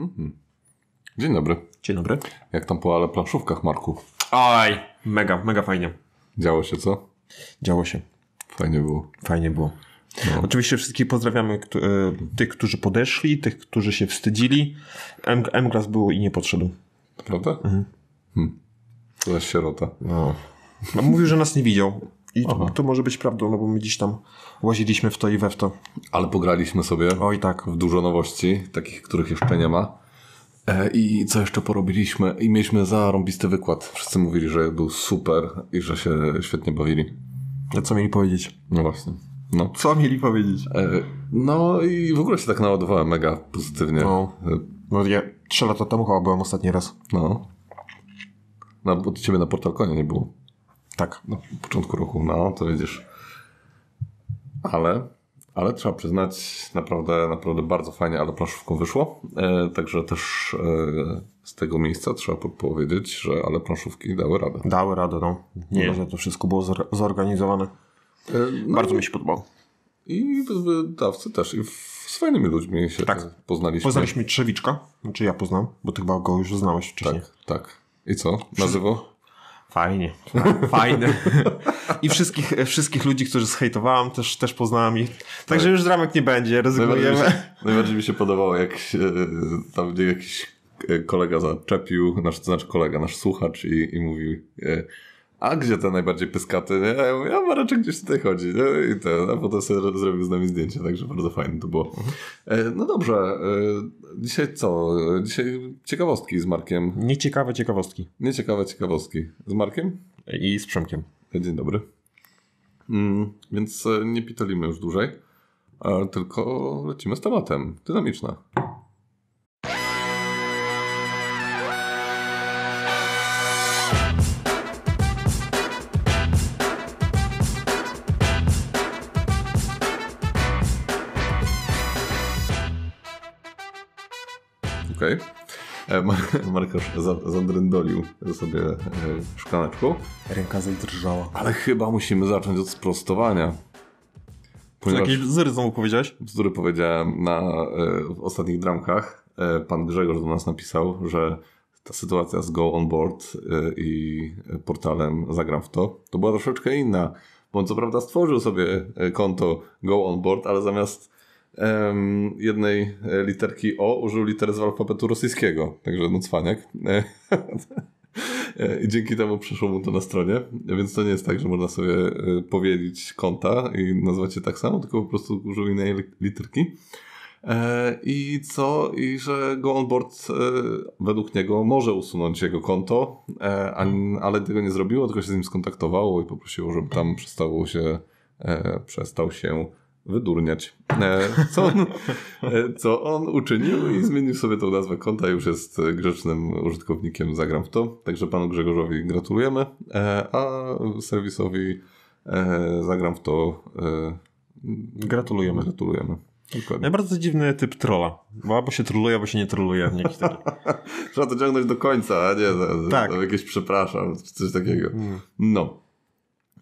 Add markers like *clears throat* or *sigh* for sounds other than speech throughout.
Mhm. Dzień dobry. Dzień dobry. Jak tam po ale planszówkach, Marku? Oj, mega, mega fajnie. Działo się, co? Działo się. Fajnie było. Fajnie było. No. Oczywiście wszystkich pozdrawiamy kto, e, tych, którzy podeszli, tych, którzy się wstydzili. M-Glas był i nie podszedł. Prawda? Mhm. Hmm. To jest sierota. No. no. Mówił, że nas nie widział. I to, to, może być prawdą, no bo my dziś tam łaziliśmy w to i we w to. Ale pograliśmy sobie. Oj tak. W dużo nowości, takich, których jeszcze nie ma. E, I co jeszcze porobiliśmy? I mieliśmy zarąbisty wykład. Wszyscy mówili, że był super i że się świetnie bawili. A co mieli powiedzieć? No właśnie. No. Co mieli powiedzieć? E, no i w ogóle się tak naładowałem mega pozytywnie. No, no ja trzy lata temu chyba byłem ostatni raz. No. Na, od ciebie na portal konia nie było. Tak, na no, początku roku, no to widzisz. Ale, ale trzeba przyznać, naprawdę, naprawdę bardzo fajnie, ale planszówką wyszło. E, także też e, z tego miejsca trzeba po- powiedzieć, że ale planszówki dały radę. Dały radę, no. Nie. że to wszystko było zor- zorganizowane. E, no bardzo i, mi się podobało. I wydawcy też. I z fajnymi ludźmi się tak. poznaliśmy. Poznaliśmy Trzewiczka, znaczy ja poznam, bo ty chyba go już znałeś wcześniej. Tak, tak. I co? Nazywo? Fajnie. *laughs* Fajne. *laughs* I wszystkich, wszystkich ludzi, którzy zhejtowałem, też, też poznałem ich. Także tak. już już dramek nie będzie, rezygnujemy. Najbardziej, *laughs* najbardziej mi się podobało, jak się, e, tam jakiś e, kolega zaczepił, nasz, znaczy kolega, nasz słuchacz i, i mówił... E, a gdzie te najbardziej pyskaty? Nie? Ja mówię, a gdzieś tutaj chodzi. Nie? No I ten, a potem sobie zrobił z nami zdjęcie, także bardzo fajne to było. Mhm. E, no dobrze, e, dzisiaj co? Dzisiaj ciekawostki z Markiem. Nieciekawe ciekawostki. Nieciekawe ciekawostki. Z Markiem? I z Przemkiem. E, dzień dobry. Mm, więc nie pitolimy już dłużej, tylko lecimy z tematem. Dynamiczna. okej. Okay. E, Markosz zadrędolił sobie e, szklaneczką. Ręka zadrżała. Ale chyba musimy zacząć od sprostowania. Ponieważ... Jakieś bzdury znowu powiedziałeś? Bzdury powiedziałem na e, ostatnich dramkach. pan Grzegorz do nas napisał, że ta sytuacja z Go On Board i portalem Zagram w to, to była troszeczkę inna. Bo on co prawda stworzył sobie konto Go On Board, ale zamiast um, jednej e, literki O użył liter z alfabetu rosyjskiego. Także no cwaniak. E, *laughs* e, I dzięki temu przyszło mu to na stronie, więc to nie jest tak, że można sobie powiedzieć konta i nazwać je tak samo, tylko po prostu użył innej literki. I co? I że go onboard według niego może usunąć jego konto, ale tego nie zrobiło, tylko się z nim skontaktowało i poprosiło, żeby tam przestało się, przestał się wydurniać. E, co on, e, co on uczynił i zmienił sobie tą nazwę konta, już jest grzecznym użytkownikiem Zagram w to. Także panu Grzegorzowi gratulujemy, e, a serwisowi Zagram w to gratulujemy. Gratulujemy. Dokładnie. bardzo dziwny typ trola. Bo albo się troluje, albo się nie troluje. *laughs* Trzeba to ciągnąć do końca, a nie za, tak. jakieś przepraszam, coś takiego. Mm. No.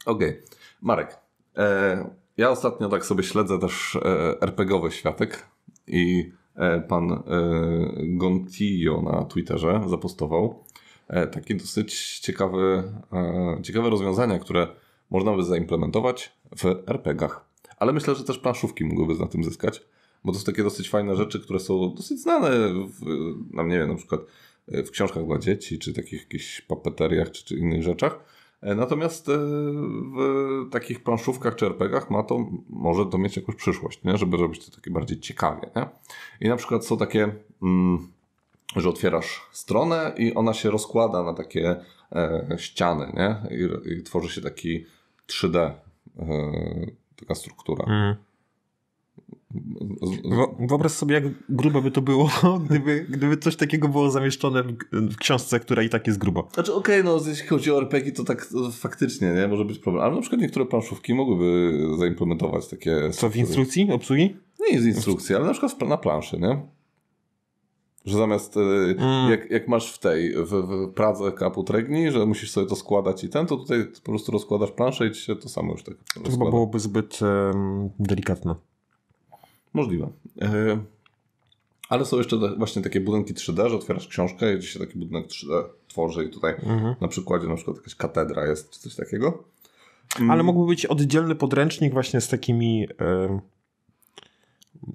Okej. Okay. Marek. E ja ostatnio tak sobie śledzę też e, RPGowy światek i e, pan e, Gontillo na Twitterze zapostował e, takie dosyć ciekawe, ciekawe rozwiązania, które można by zaimplementować w RPGach. Ale myślę, że też planszówki mogłyby na tym zyskać, bo to są takie dosyć fajne rzeczy, które są dosyć znane, w, na, nie wiem, na przykład w książkach dla dzieci, czy takich jakichś papeteriach, czy, czy innych rzeczach E, natomiast e, w takich planszówkach czy RPGach ma to, może to mieć jakąś przyszłość, nie? żeby robić to takie bardziej ciekawie. Nie? I na przykład są takie, mm, że otwierasz stronę i ona się rozkłada na takie e, ściany nie? I, i tworzy się taki 3D, taka struktura. Mhm. Wyobraź sobie, jak grube by to było, *laughs* no, gdyby, gdyby coś takiego było zamieszczone w, książce, która i tak jest grubo. Znaczy, okej, okay, no jeśli chodzi o RPG, to tak to faktycznie nie może być problem. Ale na przykład niektóre planszówki mogłyby zaimplementować takie. Co w instrukcji obsługi? Nie z instrukcji, ale na przykład na planszy, nie? Że zamiast e, mm. jak, jak masz w tej, w, w Pradze kapu tregni, że musisz sobie to składać i ten, to tutaj po prostu rozkładasz planszę i ci się to samo już tak. To chyba byłoby zbyt um, delikatne. Możliwe. E, ale są jeszcze właśnie takie budynki 3D, że otwierasz książkę i się taki budynek 3D tworzy i tutaj mhm. na przykładzie na przykład jakaś katedra jest czy coś takiego. Mm. Ale mógłby być oddzielny podręcznik właśnie z takimi e,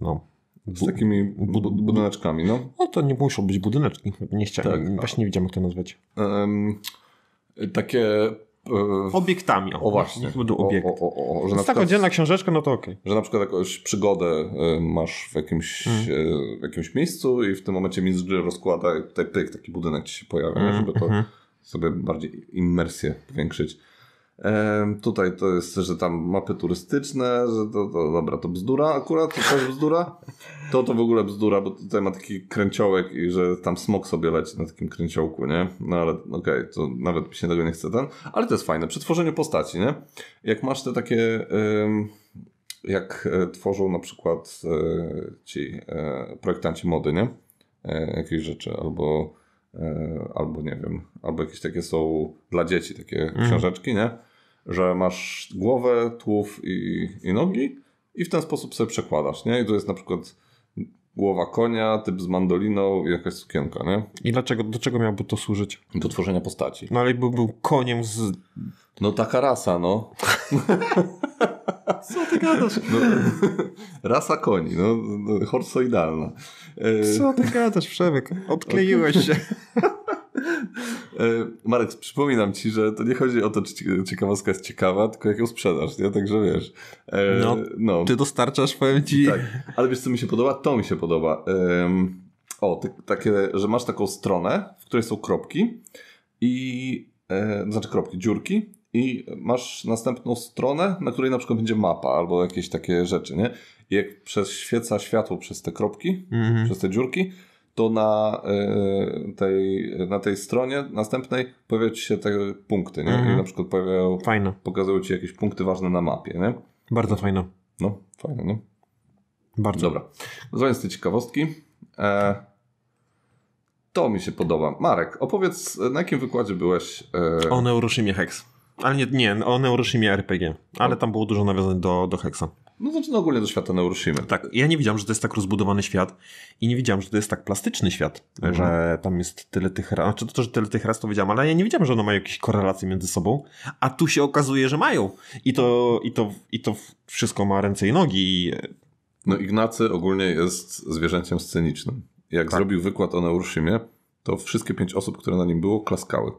no z takimi bu, budyneczkami, no. No to nie muszą być budyneczki, nie chciałem, tak. właśnie nie widziałem jak to nazwać. takie E, obiektami. O, właśnie. Niech będą obiekty. O, o, o, o że oddzielna książeczka, no to okej. Okay. Że na przykład jakąś przygodę e, masz w jakimś, mm. w jakimś miejscu i w tym momencie mistrz gry rozkłada tutaj pyk, tak, taki budynek ci się pojawia, mm, żeby to mm. sobie bardziej immersję powiększyć. Tutaj to jest, że tam mapy turystyczne, że to, to dobra, to bzdura akurat, to też bzdura. To to w ogóle bzdura, bo tutaj ma taki kręciołek i że tam smok sobie leci na takim kręciołku, nie? No ale okej, okay, to nawet mi się tego nie chce ten. Ale to jest fajne, przy tworzeniu postaci, nie? Jak masz te takie... jak e, tworzą na przykład e, ci e, projektanci mody, nie? Jakieś rzeczy, albo, albo nie wiem, albo jakieś takie są dla dzieci takie mm. książeczki, nie? że masz głowę, tłów i, i nogi i w ten sposób sobie przekładasz, nie? I to jest na przykład głowa konia, typ z mandoliną i jakaś sukienka, nie? I dlaczego, do czego miałby to służyć? Do tworzenia postaci. No ale by był koniem z... No taka rasa, no. Co ty gadasz? No, rasa koni, no, no horsoidalna. E, Co ty gadasz, Przemek? Odkleiłeś się. *laughs* E, Marek, przypominam ci, że to nie chodzi o to, czy ciekawostka jest ciekawa, tylko jak ją sprzedasz, nie? Także wiesz. E, no, no, Ty dostarczasz, powiem ci. Tak. Ale wiesz, co mi się podoba? To mi się podoba. o, ty, takie, że masz taką stronę, w której są kropki i... E, znaczy kropki, dziurki i masz następną stronę, na której na przykład będzie mapa albo jakieś takie rzeczy, nie? I jak prześwieca światło przez te kropki, mm -hmm. przez te dziurki, to na e, tej, na tej stronie następnej pojawiają ci się te punkty, nie? Mhm. I na przykład pojawiają, fajne. pokazują ci jakieś punkty ważne na mapie, nie? Bardzo fajne. No, fajne, no. Bardzo. Dobra. Zobacz te ciekawostki. E, to mi się podoba. Marek, opowiedz, na jakim wykładzie byłeś? E... O Neuroshimie Hex. Ale nie, nie, o Neuroshimie RPG. Ale tam było dużo nawiązań do, do Hexa. No znaczy no ogólnie do świata Neuroshimy. Tak, ja nie widziałem, że to jest tak rozbudowany świat i nie widziałem, że to jest tak plastyczny świat, mhm. że tam jest tyle tych raz, Znaczy to, to, że tyle tych ras to wiedziałem, ale ja nie widziałem, że one mają jakieś korelacje między sobą, a tu się okazuje, że mają. I to, i to, i to wszystko ma ręce i nogi. No Ignacy ogólnie jest zwierzęciem scenicznym. Jak tak. zrobił wykład o Neuroshimie, to wszystkie pięć osób, które na nim było, klaskały.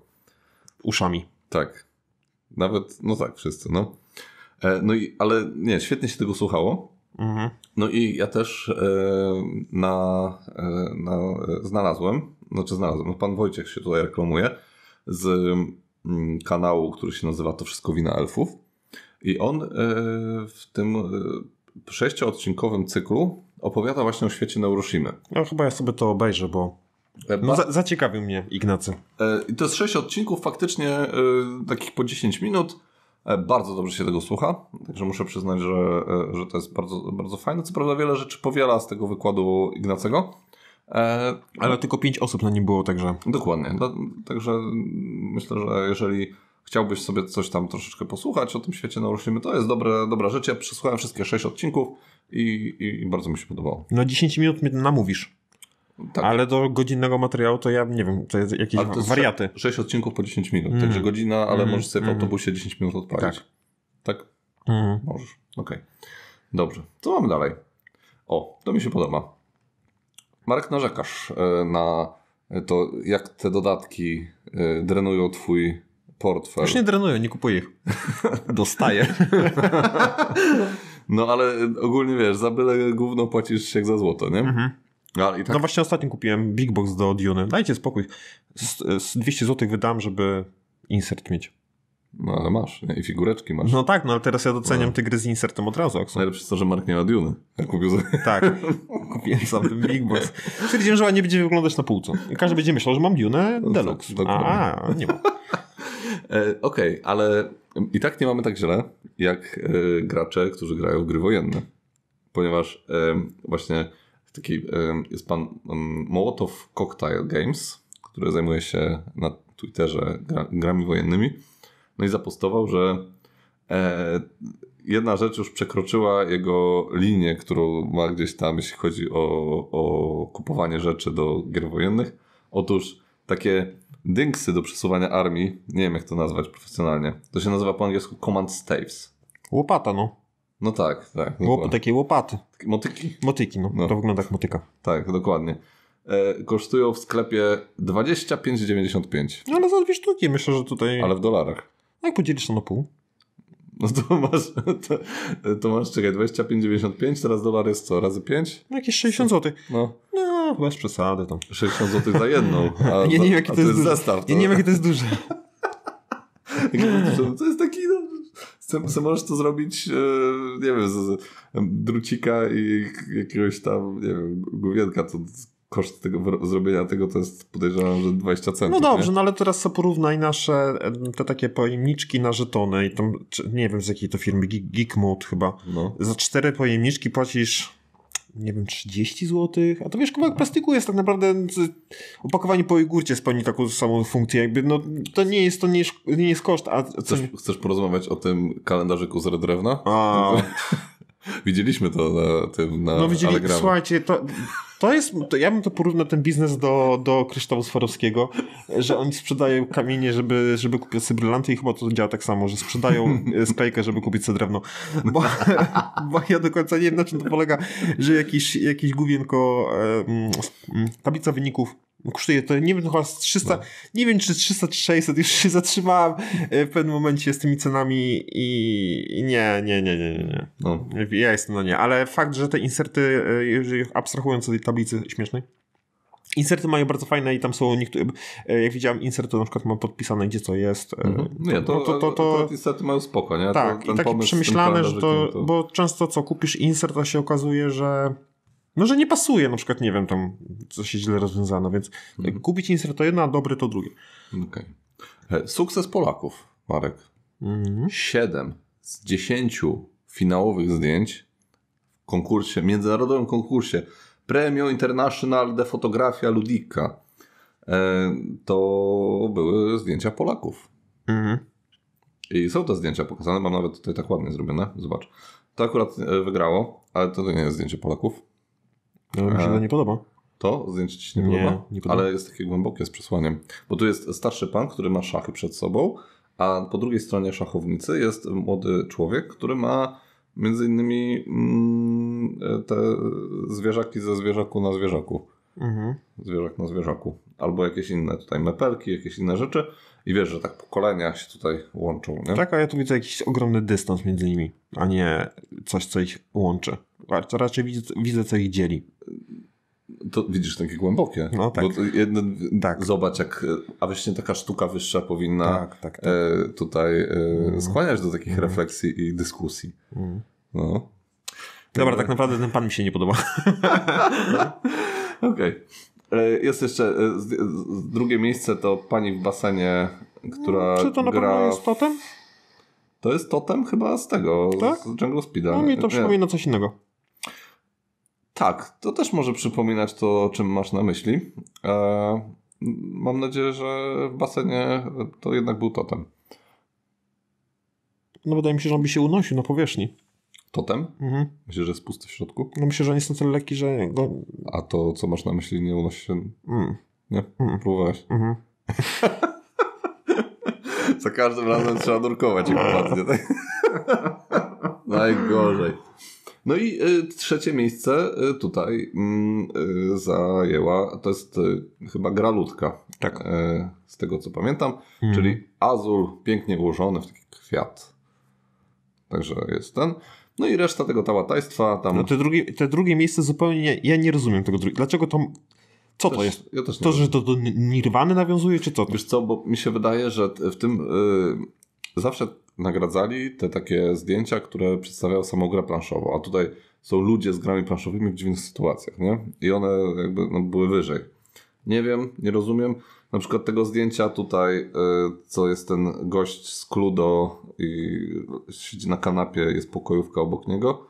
Uszami. Tak. Nawet, no tak, wszyscy, no. E, no i, ale nie, świetnie się tego słuchało. Mhm. No i ja też e, na, e, na, znalazłem, znaczy znalazłem, no pan Wojciech się tutaj reklamuje, z mm, kanału, który się nazywa To Wszystko Wina Elfów. I on w tym sześcioodcinkowym cyklu opowiada właśnie o świecie Neuroshimy. No chyba ja sobie to obejrzę, bo no, za, zaciekawił mnie Ignacy. I to jest sześć odcinków, faktycznie takich po 10 minut. E, bardzo dobrze się tego słucha, także muszę przyznać, że, e, że to jest bardzo, bardzo fajne. Co prawda wiele rzeczy powiela z tego wykładu Ignacego. E, Ale tylko pięć osób na nim było, także... Dokładnie. Także myślę, że jeżeli chciałbyś sobie coś tam troszeczkę posłuchać o tym świecie nauroślimy, to jest dobre, dobra rzecz. Ja przesłuchałem wszystkie sześć odcinków i, i, i bardzo mi się podobało. Na no, 10 minut mnie namówisz. Tak. Ale do godzinnego materiału to ja nie wiem, to jest jakieś to jest wariaty. 6, 6 odcinków po 10 minut, mm. także godzina, ale mm. możesz sobie w mm-hmm. autobusie 10 minut odpalić. Tak? tak? Mm. Możesz, okej. Okay. Dobrze, co mamy dalej? O, to mi się podoba. Marek, narzekasz e, na to, jak te dodatki e, drenują twój portfel. Już nie drenują, nie kupuję ich. *laughs* Dostaję. no ale ogólnie wiesz, za byle gówno płacisz jak za złoto, nie? Mhm. No, tak... no, właśnie ostatnio kupiłem Big Box do Dune. Dajcie spokój. Z, z 200 zł wydam, żeby insert mieć. No ale masz, nie? i figureczki masz. No tak, no ale teraz ja doceniam no. te gry z insertem od razu. Aksu. Najlepsze to, że Mark nie ma Dune. Ja kupił Tak, *laughs* kupiłem sam ten Big Box. Stwierdziłem, że nie będzie wyglądać na półce. Każdy będzie myślał, że mam Dune no tak, Deluxe. No, A, nie ma. *laughs* E, okej, okay, ale i tak nie mamy tak źle, jak e, gracze, którzy grają w gry wojenne. Ponieważ e, właśnie taki, jest pan Mołotow Cocktail Games, który zajmuje się na Twitterze grami wojennymi. No i zapostował, że e, jedna rzecz już przekroczyła jego linię, którą ma gdzieś tam, jeśli chodzi o, o kupowanie rzeczy do gier wojennych. Otóż takie dynksy do przesuwania armii, nie wiem jak to nazwać profesjonalnie, to się nazywa po angielsku command staves. Łopata, no. No tak, tak. Łop, takie łopaty. Motyki? Motyki, no. no. To wygląda jak motyka. Tak, dokładnie. E, kosztują w sklepie 25,95. No ale za dwie sztuki, myślę, że tutaj... Ale w dolarach. No jak podzielisz to na pół? No to masz, to, to masz, czekaj, 25,95, teraz dolar jest co, razy 5? No jakieś 60 zł. No. No, bez przesady tam. 60 zł za jedną. A, *laughs* ja nie wiem, jaki to, to, jest, duże. zestaw. To... Ja nie tak. wiem, jaki to jest duże. *laughs* to jest tak se możesz to zrobić, e, nie wiem, z drucika i jakiegoś tam, nie wiem, główienka, to koszt tego, zrobienia tego to jest podejrzewam, że 20 centów. No dobrze, nie? no ale teraz sobie porównaj nasze te takie pojemniczki na żetony i tam, nie wiem z jakiej to firmy, Mode chyba. No. Za cztery pojemniczki płacisz nie wiem, 30 zł, a to wiesz, kawałek plastiku jest tak naprawdę opakowanie po jogurcie spełni taką samą funkcję, jakby no to nie jest, to nie jest, nie jest koszt, a... Chcesz, chcesz porozmawiać o tym kalendarzyku z drewna? A, *laughs* Widzieliśmy to na tym, na No widzieli, Allegramie. słuchajcie, to, to jest, to ja bym to porównał ten biznes do, do Krzysztofa Swarowskiego, że oni sprzedają kamienie, żeby, żeby kupić sobie brylanty i chyba to działa tak samo, że sprzedają e, sklejkę, żeby kupić sobie drewno. Bo, *laughs* bo ja do końca nie wiem, na czym to polega, że jakiś, jakiś główienko, e, mm, mm, tablica wyników no, kosztuje to, nie wiem, chyba 300, no. nie wiem czy 300 czy 600, już się zatrzymałem e, w pewnym momencie z tymi cenami i nie, nie, nie, nie, nie. nie. No. Ja jestem na nie, ale fakt, że te inserty, e, jeżeli abstrahując od tej tablicy śmiesznej, Inserty mają bardzo fajne i tam są niektóre, e, jak widziałem, inserty na przykład mam podpisane, gdzie co jest. Mhm. Nie, no to, to, to, to, inserty mają spoko, nie? Tak, to, i takie przemyślane, że to, bo często co, kupisz insert, a się okazuje, że no, że nie pasuje, na przykład, nie wiem, tam coś źle rozwiązano, więc mhm. kupić insert to jedno, a dobre to drugie. Okay. E, sukces Polaków, Marek. Mhm. 7 z 10 finałowych zdjęć w konkursie, międzynarodowym konkursie Premio International de Fotografia Ludika e, to były zdjęcia Polaków. Mhm. I są te zdjęcia pokazane, mam nawet tutaj tak ładnie zrobione, zobacz. To akurat e, wygrało, ale to nie jest zdjęcie Polaków. No, mi się to e, nie podoba. To zdjęcie ci się nie, nie, podoba? nie podoba? Ale jest takie głębokie z przesłaniem. Bo tu jest starszy pan, który ma szachy przed sobą, a po drugiej stronie szachownicy jest młody człowiek, który ma między innymi mm, e, te zwierzaki ze zwierzaku na zwierzaku. Mhm. Zwierzak na zwierzaku. Albo jakieś inne tutaj mepelki, jakieś inne rzeczy. I wiesz, że tak pokolenia się tutaj łączą, nie? Tak, a ja tu widzę jakiś ogromny dystans między nimi, a nie coś, co ich łączy. Raczej widzę, widzę co ich dzieli. To widzisz, takie głębokie. No tak. Bo jeden, tak. Zobacz, jak, a właśnie taka sztuka wyższa powinna tak, tak, e, tak. E, tutaj e, mm. skłaniać do takich mm. refleksji i dyskusji. Mm. No. Dobra, tak naprawdę ten pan mi się nie podoba. *laughs* Okej. Okay. E, jest jeszcze e, drugie miejsce to pani w basenie, która. No, czy to na gra... pewno jest totem? To jest totem chyba z tego, tak? z Jungle Speeda. No mi to przypomina coś innego. Tak, to też może przypominać to, o czym masz na myśli. Eee, mam nadzieję, że w basenie to jednak był totem. No wydaje mi się, że on by się unosił na powierzchni totem? Mhm. Myślę, że jest pusty w środku. No myślę, że nie są tyle lekki, że go... A to, co masz na myśli, nie unosi się... Mm. Nie? Mm. Próbowałeś? Mhm. *laughs* Za każdym razem trzeba nurkować jak upadnie. Tak? *laughs* Najgorzej. No i y, trzecie miejsce y, tutaj mm, y, zajęła, to jest y, chyba gra ludka. Tak. Y, z tego co pamiętam, mhm. czyli azul pięknie ułożony w taki kwiat. Także jest ten. No i reszta tego tałataństwa tam... No te drugie, te drugie miejsce zupełnie, ja nie rozumiem tego drugiego. Dlaczego to... Co też, to jest? Ja to, że to do Nirwany nawiązuje, czy co? To? Wiesz co, bo mi się wydaje, że w tym yy, zawsze nagradzali te takie zdjęcia, które przedstawiają samą grę planszową, a tutaj są ludzie z grami planszowymi w dziwnych sytuacjach, nie? I one jakby no, były wyżej. Nie wiem, nie rozumiem na przykład tego zdjęcia tutaj, y, co jest ten gość z Kludo i siedzi na kanapie, jest pokojówka obok niego.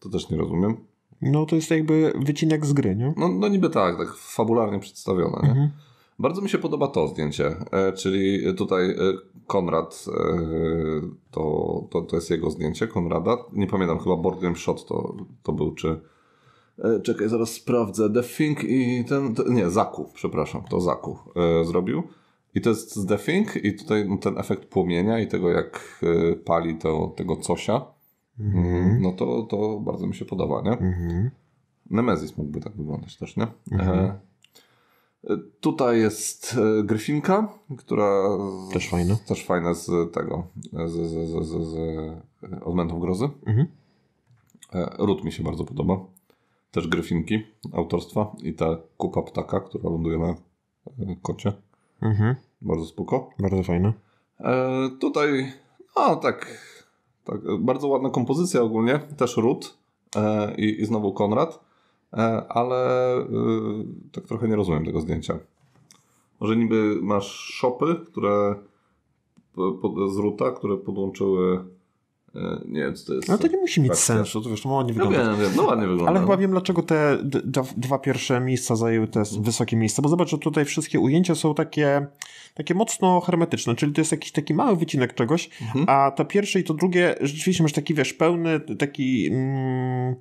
To też nie rozumiem. No to jest jakby wycinek z gry, nie? No, no niby tak, tak fabularnie przedstawione, nie? Mhm. Bardzo mi się podoba to zdjęcie, e, czyli tutaj e, Konrad, e, to, to, to jest jego zdjęcie, Konrada. Nie pamiętam, chyba Board Game Shot to, to był, czy E, czekaj, zaraz sprawdzę, The Thing i ten, to, nie, Zakuw, przepraszam, to Zakuw e, zrobił. I to jest The Thing i tutaj ten efekt płomienia i tego jak e, pali to, tego cosia, mhm. no to, to bardzo mi się podoba, nie? Mhm. Nemezis mógłby tak wyglądać też, nie? E, mhm. E, Tutaj jest Gryfinka, która. Też fajna. Też fajna z tego. Z, z, z, z, z Odmętów Grozy. Mhm. mi się bardzo podoba też gryfinki autorstwa i ta kupa ptaka, która ląduje na e, kocie. Mhm. Bardzo spoko. Bardzo fajne. E, tutaj, no tak, tak, bardzo ładna kompozycja ogólnie, też Ród e, i, i, znowu Konrad, e, ale e, tak trochę nie rozumiem tego zdjęcia. Może niby masz szopy, które z Ruta, które podłączyły E, nie wiem, co to jest. No to nie musi mieć sensu, to wiesz, to no ładnie no wygląda. No, wiem, no ładnie wygląda. Ale chyba wiem, dlaczego te dwa pierwsze miejsca zajęły te wysokie miejsca, bo zobacz, że tutaj wszystkie ujęcia są takie, takie mocno hermetyczne, czyli to jest jakiś taki mały wycinek czegoś, mhm. a to pierwsze i to drugie rzeczywiście masz taki, wiesz, pełny, taki... Mm,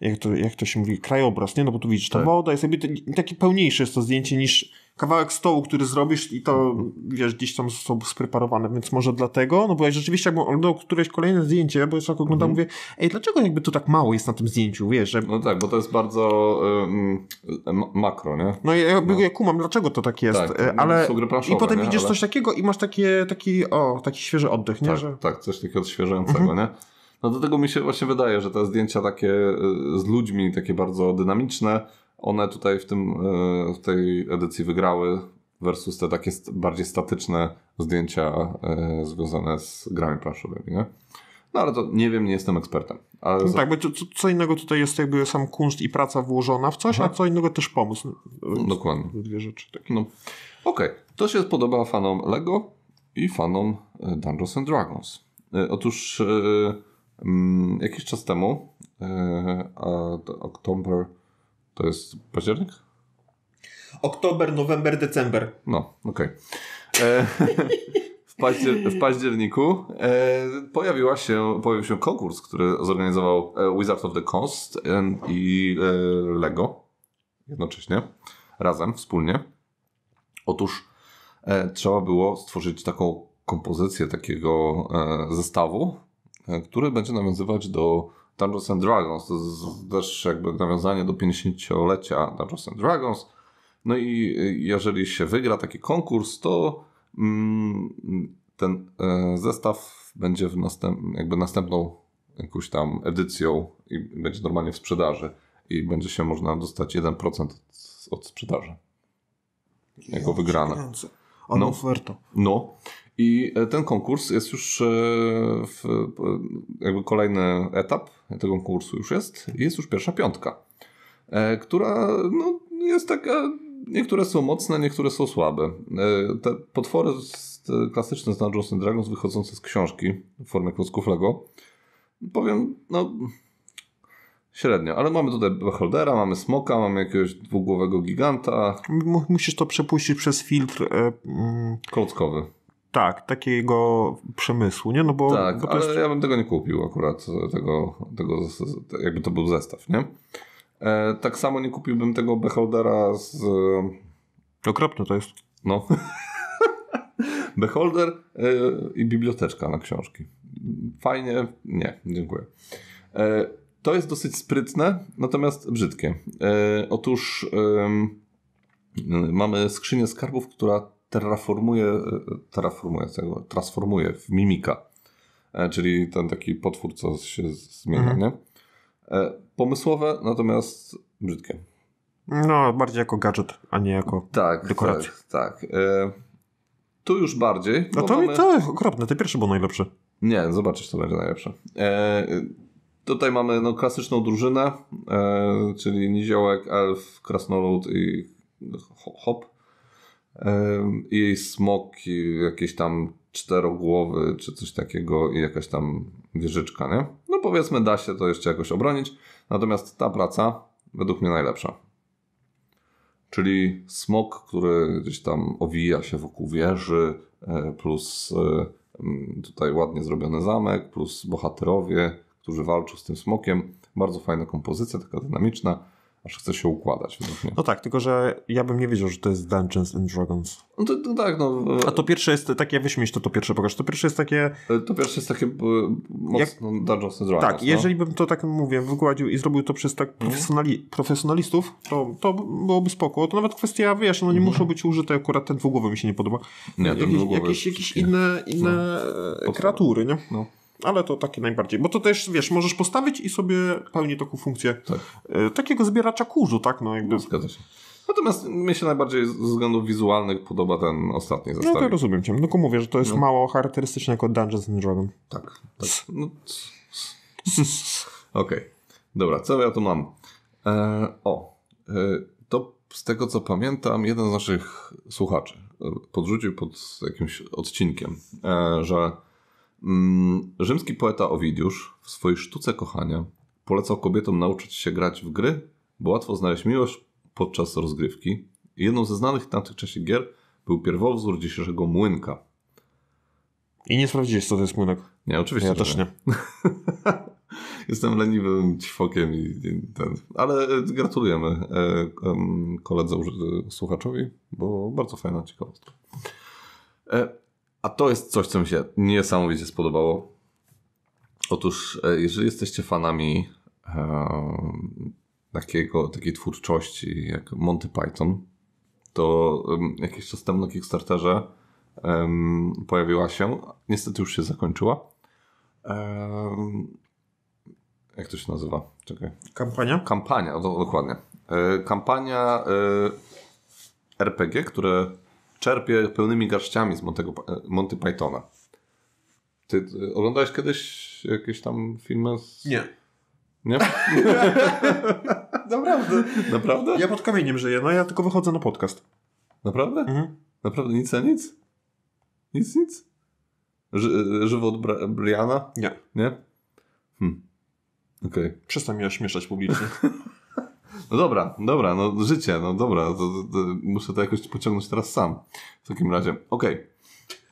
jak to, jak to się mówi, krajobraz, nie? No bo tu widzisz, ta tak. woda jest jakby taki pełniejsze jest to zdjęcie niż kawałek stołu, który zrobisz i to, wiesz, gdzieś tam są spreparowane, więc może dlatego, no bo ja rzeczywiście jakbym oglądał któreś kolejne zdjęcie, bo już tak oglądam, mm -hmm. mówię, ej, dlaczego jakby to tak mało jest na tym zdjęciu, wiesz? Że... No tak, bo to jest bardzo um, makro, nie? No ja, jakby, no. ja kumam, dlaczego to tak jest, tak, e, no, ale i potem nie? widzisz ale... coś takiego i masz takie, taki, o, taki świeży oddech, nie? Tak, że... tak coś takiego odświeżającego, mm -hmm. nie? No do tego mi się właśnie wydaje, że te zdjęcia takie y, z ludźmi, takie bardzo dynamiczne, one tutaj w, tym, e, w tej edycji wygrały versus te takie bardziej statyczne zdjęcia e, związane z grami planszowymi, nie? No ale to nie wiem, nie jestem ekspertem. Ale no za... tak, bo co, co, innego tutaj jest jakby sam kunszt i praca włożona w coś, Aha. a mhm. co innego też pomysł. dokładnie. Dwie rzeczy takie. No. Okej, okay. to się podoba fanom LEGO i fanom e, Dungeons and Dragons. Otóż yy, yy, jakiś czas temu, yy, October to jest październik? Oktober, nowember, december. No, okej. Okay. E, *laughs* w, październiku e, pojawiła się, pojawił się konkurs, który zorganizował e, Wizards of the Coast i Lego jednocześnie, razem, wspólnie. Otóż trzeba było stworzyć taką kompozycję takiego zestawu, który będzie nawiązywać do Dungeons and Dragons. To jest też jakby nawiązanie do 50-lecia Dungeons and Dragons. No i y, jeżeli się wygra taki konkurs, to mm, ten e, zestaw będzie w następ, jakby następną jakąś tam edycją i będzie normalnie w sprzedaży i będzie się można dostać 1% od, od sprzedaży. Jako wygrane. Ono no, ofertą. No, i e, ten konkurs jest już e, w, e, jakby kolejny etap tego konkursu już jest. Jest już pierwsza piątka, która no, jest taka. Niektóre są mocne, niektóre są słabe. Te potwory klasyczne z Dungeons and Dragons wychodzące z książki w formie klocków Lego. Powiem, no Średnio, ale mamy tutaj Beholdera, mamy Smoka, mamy jakiegoś dwugłowego giganta. Musisz to przepuścić przez filtr... E, mm, Klockowy. Tak, takiego przemysłu, nie? No bo, tak, bo ale jest... ja bym tego nie kupił akurat, e, tego, tego, jakby to był zestaw, nie? E, tak samo nie kupiłbym tego Beholdera z... E, Okropne to jest. No. *laughs* Beholder e, i biblioteczka na książki. Fajnie, nie, dziękuję. E, to jest dosyć sprytne, natomiast brzydkie. E, otóż mamy skrzynię skarbów, która terraformuje, terraformuje tego, transformuje w mimika, e, czyli ten taki potwór, co się zmienia, mhm. nie? E, pomysłowe, natomiast brzydkie. No, bardziej jako gadżet, a nie jako tak, dekoracja. Tak, tak. E, tu już bardziej. No to, mamy... to okropne, Ten pierwszy był najlepszy. Nie, zobaczysz, to będzie najlepsze. tutaj mamy no, klasyczną drużynę, czyli Niziołek, Elf, Krasnolud i Hop i smoki, jakieś tam czterogłowy czy coś takiego i jakaś tam wieżyczka, nie? No powiedzmy da się to jeszcze jakoś obronić, natomiast ta praca według mnie najlepsza. Czyli smok, który gdzieś tam owija się wokół wieży, e, plus e, tutaj ładnie zrobiony zamek, plus bohaterowie, którzy walczą z tym smokiem. Bardzo fajna kompozycja, taka dynamiczna aż chce się układać. No tak, tylko że ja bym nie wiedział, że to jest Dungeons and Dragons. No, to, to tak, no. E, A to pierwsze jest takie, wyśmieć to to pierwsze pokaż. To pierwsze jest takie. E, to pierwsze jest takie e, mocno jak, Dungeons and Dragons. Tak, no? jeżeli bym to tak mówię, wygładził i zrobił to przez tak mhm. profesjonali, profesjonalistów, to, to byłoby spoko. To nawet kwestia, wiesz, no nie mhm. muszą być użyte, akurat ten dwugłowy mi się nie podoba. Nie, ten jakieś jakieś inne, inne no. kreatury, nie? No ale to takie najbardziej, bo to też, wiesz, możesz postawić i sobie pełni taką funkcję tak. E, takiego zbieracza kurzu, tak? No, jakby... Zgadza się. Natomiast mi się najbardziej ze względów wizualnych podoba ten ostatni zestaw. No to rozumiem cię. No tylko mówię, że to jest no. mało charakterystyczne jako Dungeons and Dragons. Tak. tak. No. *laughs* Okej. Okay. Dobra, co ja tu mam? E, o. E, to z tego co pamiętam, jeden z naszych słuchaczy podrzucił pod jakimś odcinkiem, że Mm, rzymski poeta Owidiusz w swojej sztuce kochania polecał kobietom nauczyć się grać w gry, bo łatwo znaleźć miłość podczas rozgrywki. Jedną ze znanych w tamtych czasie gier był pierwowzór dzisiejszego młynka. I nie sprawdziłeś, co to jest młynek. Nie, oczywiście. Ja też nie. *laughs* Jestem leniwym ćwokiem i, ten. Ale e, gratulujemy e, koledze e, słuchaczowi, bo bardzo fajna ciekawostka. A to jest coś, co mi się niesamowicie spodobało. Otóż, e, jeżeli jesteście fanami e, takiego, takiej twórczości jak Monty Python, to e, jakiś czas temu na Kickstarterze e, pojawiła się, niestety już się zakończyła. jak to się nazywa? Czekaj. Kampania? Kampania, do, no, dokładnie. E, kampania e, RPG, które czerpie pełnymi garściami z Montego, e, Monty Pythona. Ty e, oglądałeś kiedyś jakieś tam filmy? Z... Nie. Nie? *laughs* Naprawdę. Naprawdę? Ja pod kamieniem żyję, no ja tylko wychodzę na podcast. Naprawdę? Mhm. Naprawdę nic a nic? Nic, nic? Ży e, żywo od Bra Briana? Nie. Nie? Hm. Okej. Okay. Przestań mnie ośmieszać publicznie. *laughs* No dobra, dobra, no życie, no dobra, to, to, to, muszę to jakoś pociągnąć teraz sam. W takim razie, okej.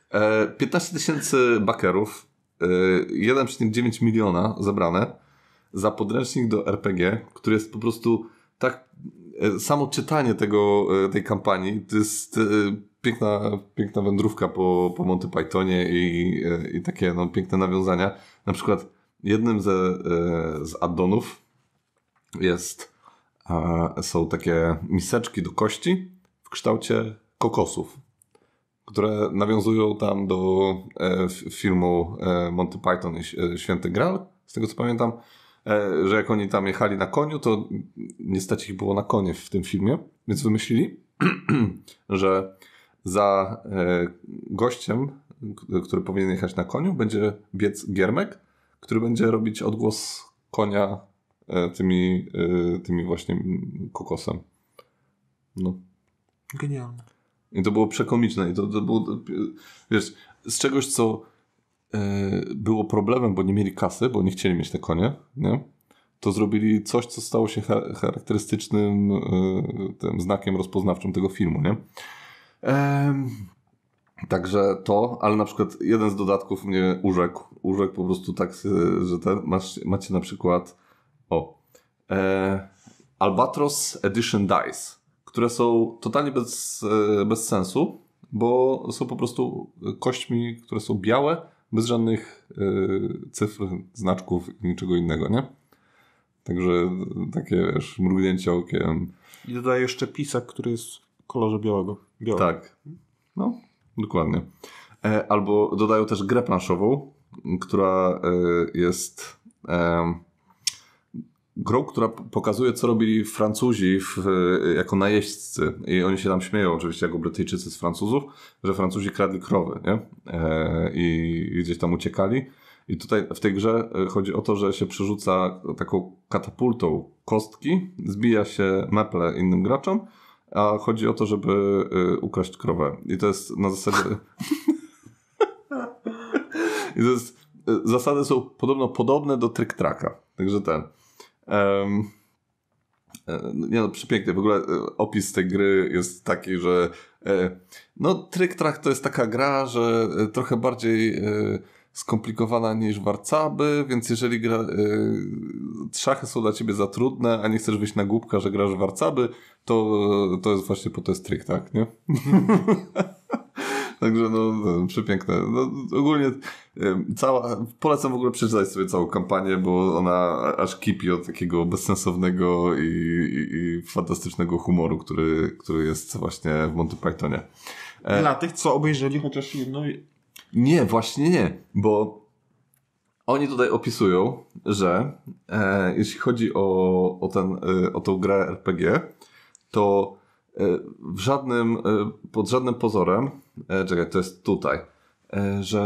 Okay. E, 15 tysięcy bakerów, 1,9 e, miliona zabrane za podręcznik do RPG, który jest po prostu tak, e, samo czytanie tego, tej kampanii, to jest piękna, piękna wędrówka po, po Monty Pythonie i, i takie no, piękne nawiązania. Na przykład jednym ze, z addonów jest są takie miseczki do kości w kształcie kokosów, które nawiązują tam do e, filmu e, Monty Python i e, Święty Graal, z tego co pamiętam, że jak oni tam jechali na koniu, to nie stać ich było na konie w tym filmie, więc wymyślili, *clears throat* że za gościem, który powinien jechać na koniu, będzie biec giermek, który będzie robić odgłos konia E, tymi, e, tymi właśnie kokosem. No. Genialne. I to było przekomiczne. I to, to było, wiesz, z czegoś, co e, było problemem, bo nie mieli kasy, bo nie chcieli mieć te konie, nie? to zrobili coś, co stało się charakterystycznym tym znakiem rozpoznawczym tego filmu, nie? Ehm, także to, ale na przykład jeden z dodatków mnie urzekł. Urzekł po prostu tak, że ten, masz, macie na przykład o. E, Albatros Edition Dice, które są totalnie bez, e, bez sensu, bo są po prostu kośćmi, które są białe, bez żadnych e, cyfr, znaczków i niczego innego, nie? Także takie wiesz, mrugnięcie okiem. I dodaję jeszcze pisak, który jest w kolorze białego. Biały. Tak. No, dokładnie. E, albo dodają też grę planszową, która e, jest grą, która pokazuje, co robili Francuzi w, jako najeźdźcy. I oni się tam śmieją, oczywiście, jako Brytyjczycy z Francuzów, że Francuzi kradli krowy, nie? E, I gdzieś tam uciekali. I tutaj w tej grze e, chodzi o to, że się przerzuca taką katapultą kostki, zbija się meple innym graczom, a chodzi o to, żeby e, ukraść krowę. I to jest na zasadzie... *laughs* I to jest... E, zasady są podobno podobne do tryk traka. Także ten. Um, nie no, przepiękny. W ogóle e, opis tej gry jest taki, że e, no, Trick Track to jest taka gra, że trochę bardziej skomplikowana niż warcaby, więc jeżeli gra, szachy są dla ciebie za trudne, a nie chcesz wyjść na głupka, że grasz warcaby, to, to jest właśnie po to jest Trick Track, nie? *laughs* Także no, no przepiękne. No, ogólnie y, cała, polecam w ogóle przeczytać sobie całą kampanię, bo ona aż kipi od takiego bezsensownego i, i, i fantastycznego humoru, który, który jest właśnie w Monty Pythonie. E, Dla tych, co obejrzeli chociaż jedno... Nie, właśnie nie, bo oni tutaj opisują, że e, jeśli chodzi o, o, ten, e, o tą grę RPG, to e, w żadnym, e, pod żadnym pozorem e, czekaj, to jest tutaj, e, że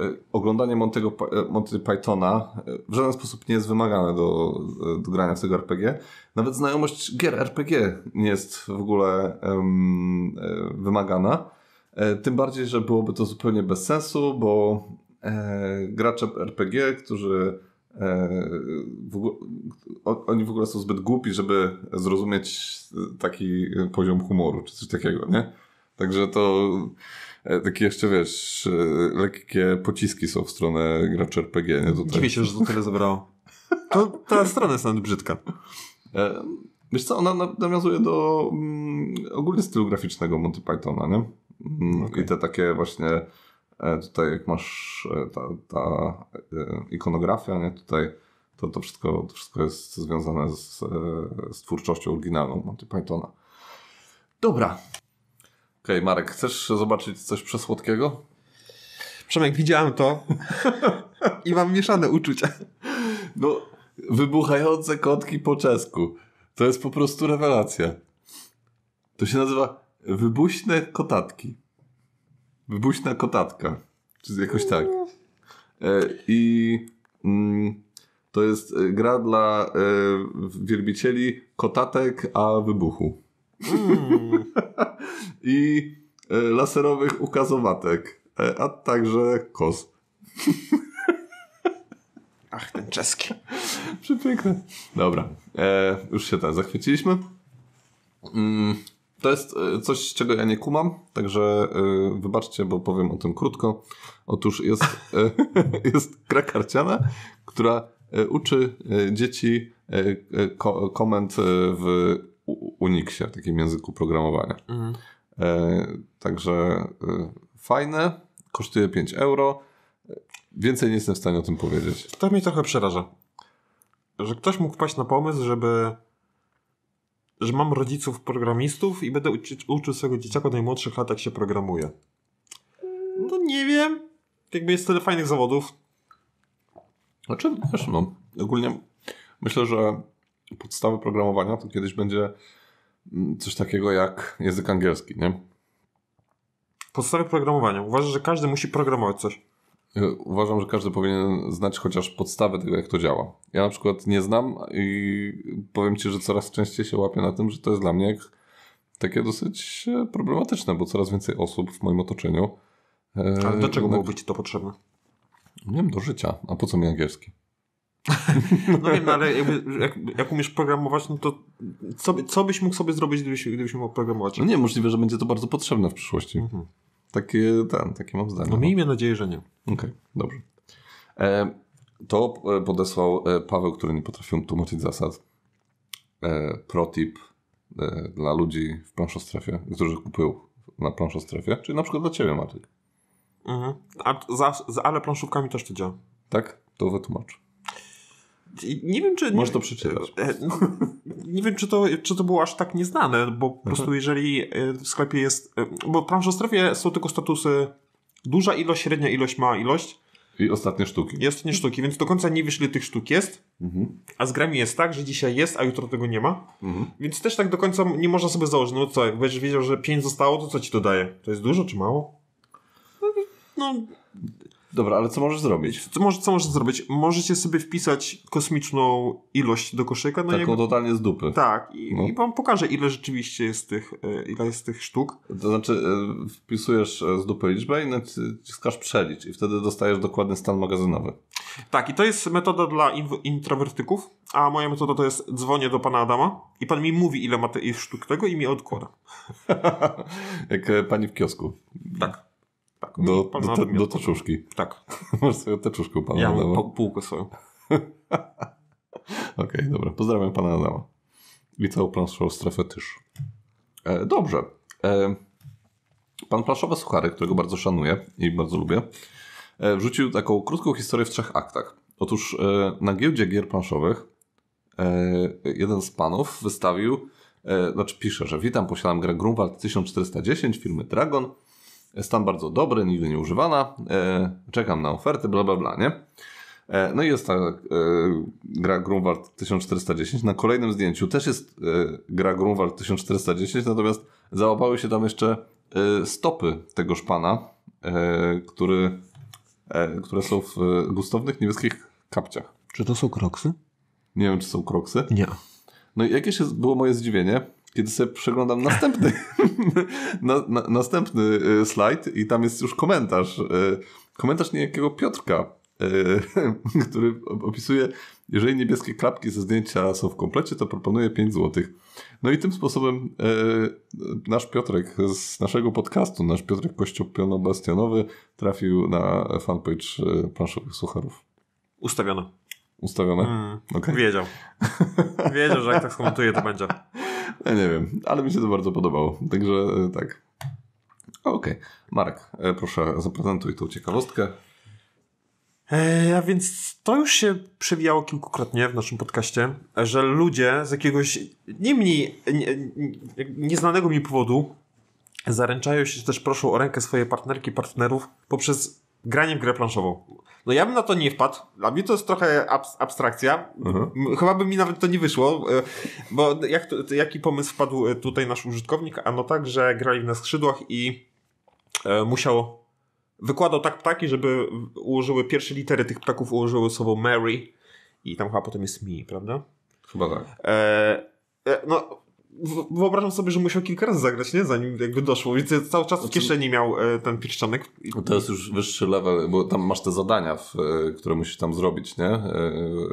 e, oglądanie Montego, e, Monty Pythona e, w żaden sposób nie jest wymagane do, do grania w tego RPG. Nawet znajomość gier RPG nie jest w ogóle wymagana. Tym bardziej, że byłoby to zupełnie bez sensu, bo gracze RPG, którzy w ogóle, oni w ogóle są zbyt głupi, żeby zrozumieć taki poziom humoru czy coś takiego, nie? Także to e, takie jeszcze, wiesz, e, lekkie pociski są w stronę gracza RPG. Nie? Tutaj. Dziwię się, że to tyle zabrało. To, ta strona jest nawet brzydka. E, wiesz co, ona nawiązuje do mm, ogólnie stylu graficznego Monty Pythona, nie? Mm, okay. I te takie właśnie tutaj jak masz ta, ta ikonografia, nie? Tutaj to, to, wszystko, to wszystko jest związane z, z twórczością oryginalną Monty Pythona. Dobra, Okej, okay, Marek, chcesz zobaczyć coś przesłodkiego? Przemek, widziałem to i mam mieszane uczucia. No, wybuchające kotki po czesku. To jest po prostu rewelacja. To się nazywa wybuśne kotatki. Wybuśna kotatka. Czy jakoś tak. Mm. E, I mm, to jest e, gra dla e, wielbicieli kotatek, a wybuchu. *laughs* I e, laserowych ukazowatek, e, a także kos. *laughs* Ach, ten czeski. Przepiękne. Dobra, e, już się ten zachwyciliśmy. Mm, to jest e, coś, czego ja nie kumam, także e, wybaczcie, bo powiem o tym krótko. Otóż jest, e, *laughs* jest gra karciana, która uczy dzieci komend w Unixie, w takim języku programowania. Mhm. E, także e, fajne, kosztuje 5 euro. Więcej nie jestem w stanie o tym powiedzieć. To mnie trochę przeraża, że ktoś mógł wpaść na pomysł, żeby że mam rodziców programistów i będę uczy, uczył swojego dzieciaka od najmłodszych lat, jak się programuje. No nie wiem. Jakby jest tyle fajnych zawodów. O czym znaczy, też mam? Ogólnie myślę, że podstawy programowania, to kiedyś będzie mm, coś takiego jak język angielski, nie? Podstawy programowania. Uważasz, że każdy musi programować coś? Uważam, że każdy powinien znać chociaż podstawę tego, jak to działa. Ja na przykład nie znam i powiem Ci, że coraz częściej się łapię na tym, że to jest dla mnie takie dosyć e, problematyczne, bo coraz więcej osób w moim otoczeniu. E, Ale do czego mogłoby Ci to potrzebne? Nie wiem, do życia. A po co mi angielski? *laughs* No wiem, no ale jakby, jak, jak, umiesz programować, no to co, co byś mógł sobie zrobić, gdybyś, gdybyś mógł programować? No nie, możliwe, że będzie to bardzo potrzebne w przyszłości. Mhm. Takie, ten, takie mam zdanie. No, no. miejmy nadzieję, że nie. Okej, okay, dobrze. E, to podesłał e, Paweł, który nie potrafił tłumaczyć zasad. E, protip e, dla ludzi w planszostrefie, którzy kupują na planszostrefie, czyli na przykład dla ciebie, Maciek. Mhm. A, za, za, ale planszówkami też to działa. Tak? To wytłumacz nie wiem, czy... to przeczytać. E, *laughs* nie wiem, czy to, czy to było aż tak nieznane, bo po mhm. prostu jeżeli e, w sklepie jest... E, bo w branżostrefie są tylko statusy duża ilość, średnia ilość, mała ilość. I ostatnie sztuki. I ostatnie sztuki, więc do końca nie wiesz, ile tych sztuk jest. Mhm. A z grami jest tak, że dzisiaj jest, a jutro tego nie ma. Mhm. Więc też tak do końca nie można sobie założyć. No co, jak będziesz wiedział, że 5 zostało, to co ci dodaje? To jest dużo czy mało? No, no Dobra, ale co możesz zrobić? Co, może, co możesz zrobić? Możecie sobie wpisać kosmiczną ilość do koszyka. No Taką totalnie z dupy. Tak. I, no. i wam pokażę, ile rzeczywiście jest tych, e, ile jest tych sztuk. To znaczy e, wpisujesz e, z dupy liczbę i naciskasz przelicz i wtedy dostajesz dokładny stan magazynowy. Tak, i to jest metoda dla introwertyków, a moja metoda to jest dzwonię do pana Adama i pan mi mówi, ile ma tych sztuk tego i mi odkłada. *laughs* Jak pani w kiosku. Tak. Tak, do, do, te, do teczuszki. Tak. *laughs* Możesz sobie teczuszkę pana Ja mam półkę swoją. *laughs* Okej, okay, dobra. Pozdrawiam pana Adama. I całą plan strefę też. E, dobrze. E, pan planszowy Suchary, którego bardzo szanuję i bardzo lubię, e, wrzucił taką krótką historię w trzech aktach. Otóż e, na giełdzie gier planszowych e, jeden z panów wystawił, e, znaczy pisze, że witam, posiadam grę Grunwald 1410 firmy Dragon, Stan bardzo dobry, nigdy nie używana. E, czekam na oferty, bla bla bla, nie? E, no i jest ta e, gra Grunwald 1410. Na kolejnym zdjęciu też jest e, gra Grunwald 1410, natomiast załapały się tam jeszcze e, stopy tego szpana, e, który, które są w gustownych niebieskich kapciach. Czy to są kroksy? Nie wiem, czy są kroksy. Nie. No i jakieś było moje zdziwienie, kiedy sobie przeglądam następny, *laughs* na, na, następny y, slajd i tam jest już komentarz. Y, komentarz niejakiego Piotrka, y, *laughs* który opisuje, jeżeli niebieskie klapki ze zdjęcia są w komplecie, to proponuję 5 zł. No i tym sposobem nasz Piotrek z naszego podcastu, nasz Piotrek Kościopiono-Bastianowy trafił na fanpage planszowych sucharów. Ustawiono. Ustawione? Mm, okay. Wiedział. Wiedział, że jak tak skomentuje, to będzie. *laughs* No nie wiem, ale mi się to bardzo podobało. Także e, tak. Okej. Okay. Marek, e, proszę, zaprezentuj tą ciekawostkę. A więc to już się przewijało kilkukrotnie w naszym podcaście, że ludzie z jakiegoś nie mniej nie, nieznanego mi powodu zaręczają się też proszą o rękę swoje partnerki, partnerów poprzez granie w grę planszową. No ja bym na to nie wpadł. Dla mnie to jest trochę abs abstrakcja. Mhm. Chyba by mi nawet to nie wyszło, e, bo jak to, jaki pomysł wpadł e, tutaj nasz użytkownik? Ano tak, że grali na skrzydłach i e, musiał wykładał tak ptaki, żeby ułożyły pierwsze litery tych ptaków, ułożyły słowo Mary i tam chyba potem jest mi, prawda? Chyba tak. E, no, wyobrażam sobie, że musiał kilka razy zagrać, nie? Zanim jakby doszło, więc cały czas w znaczy- kieszeni miał e, ten pierścionek. To jest już wyższy level, bo tam masz te zadania, w, e, które musisz tam zrobić, nie? E,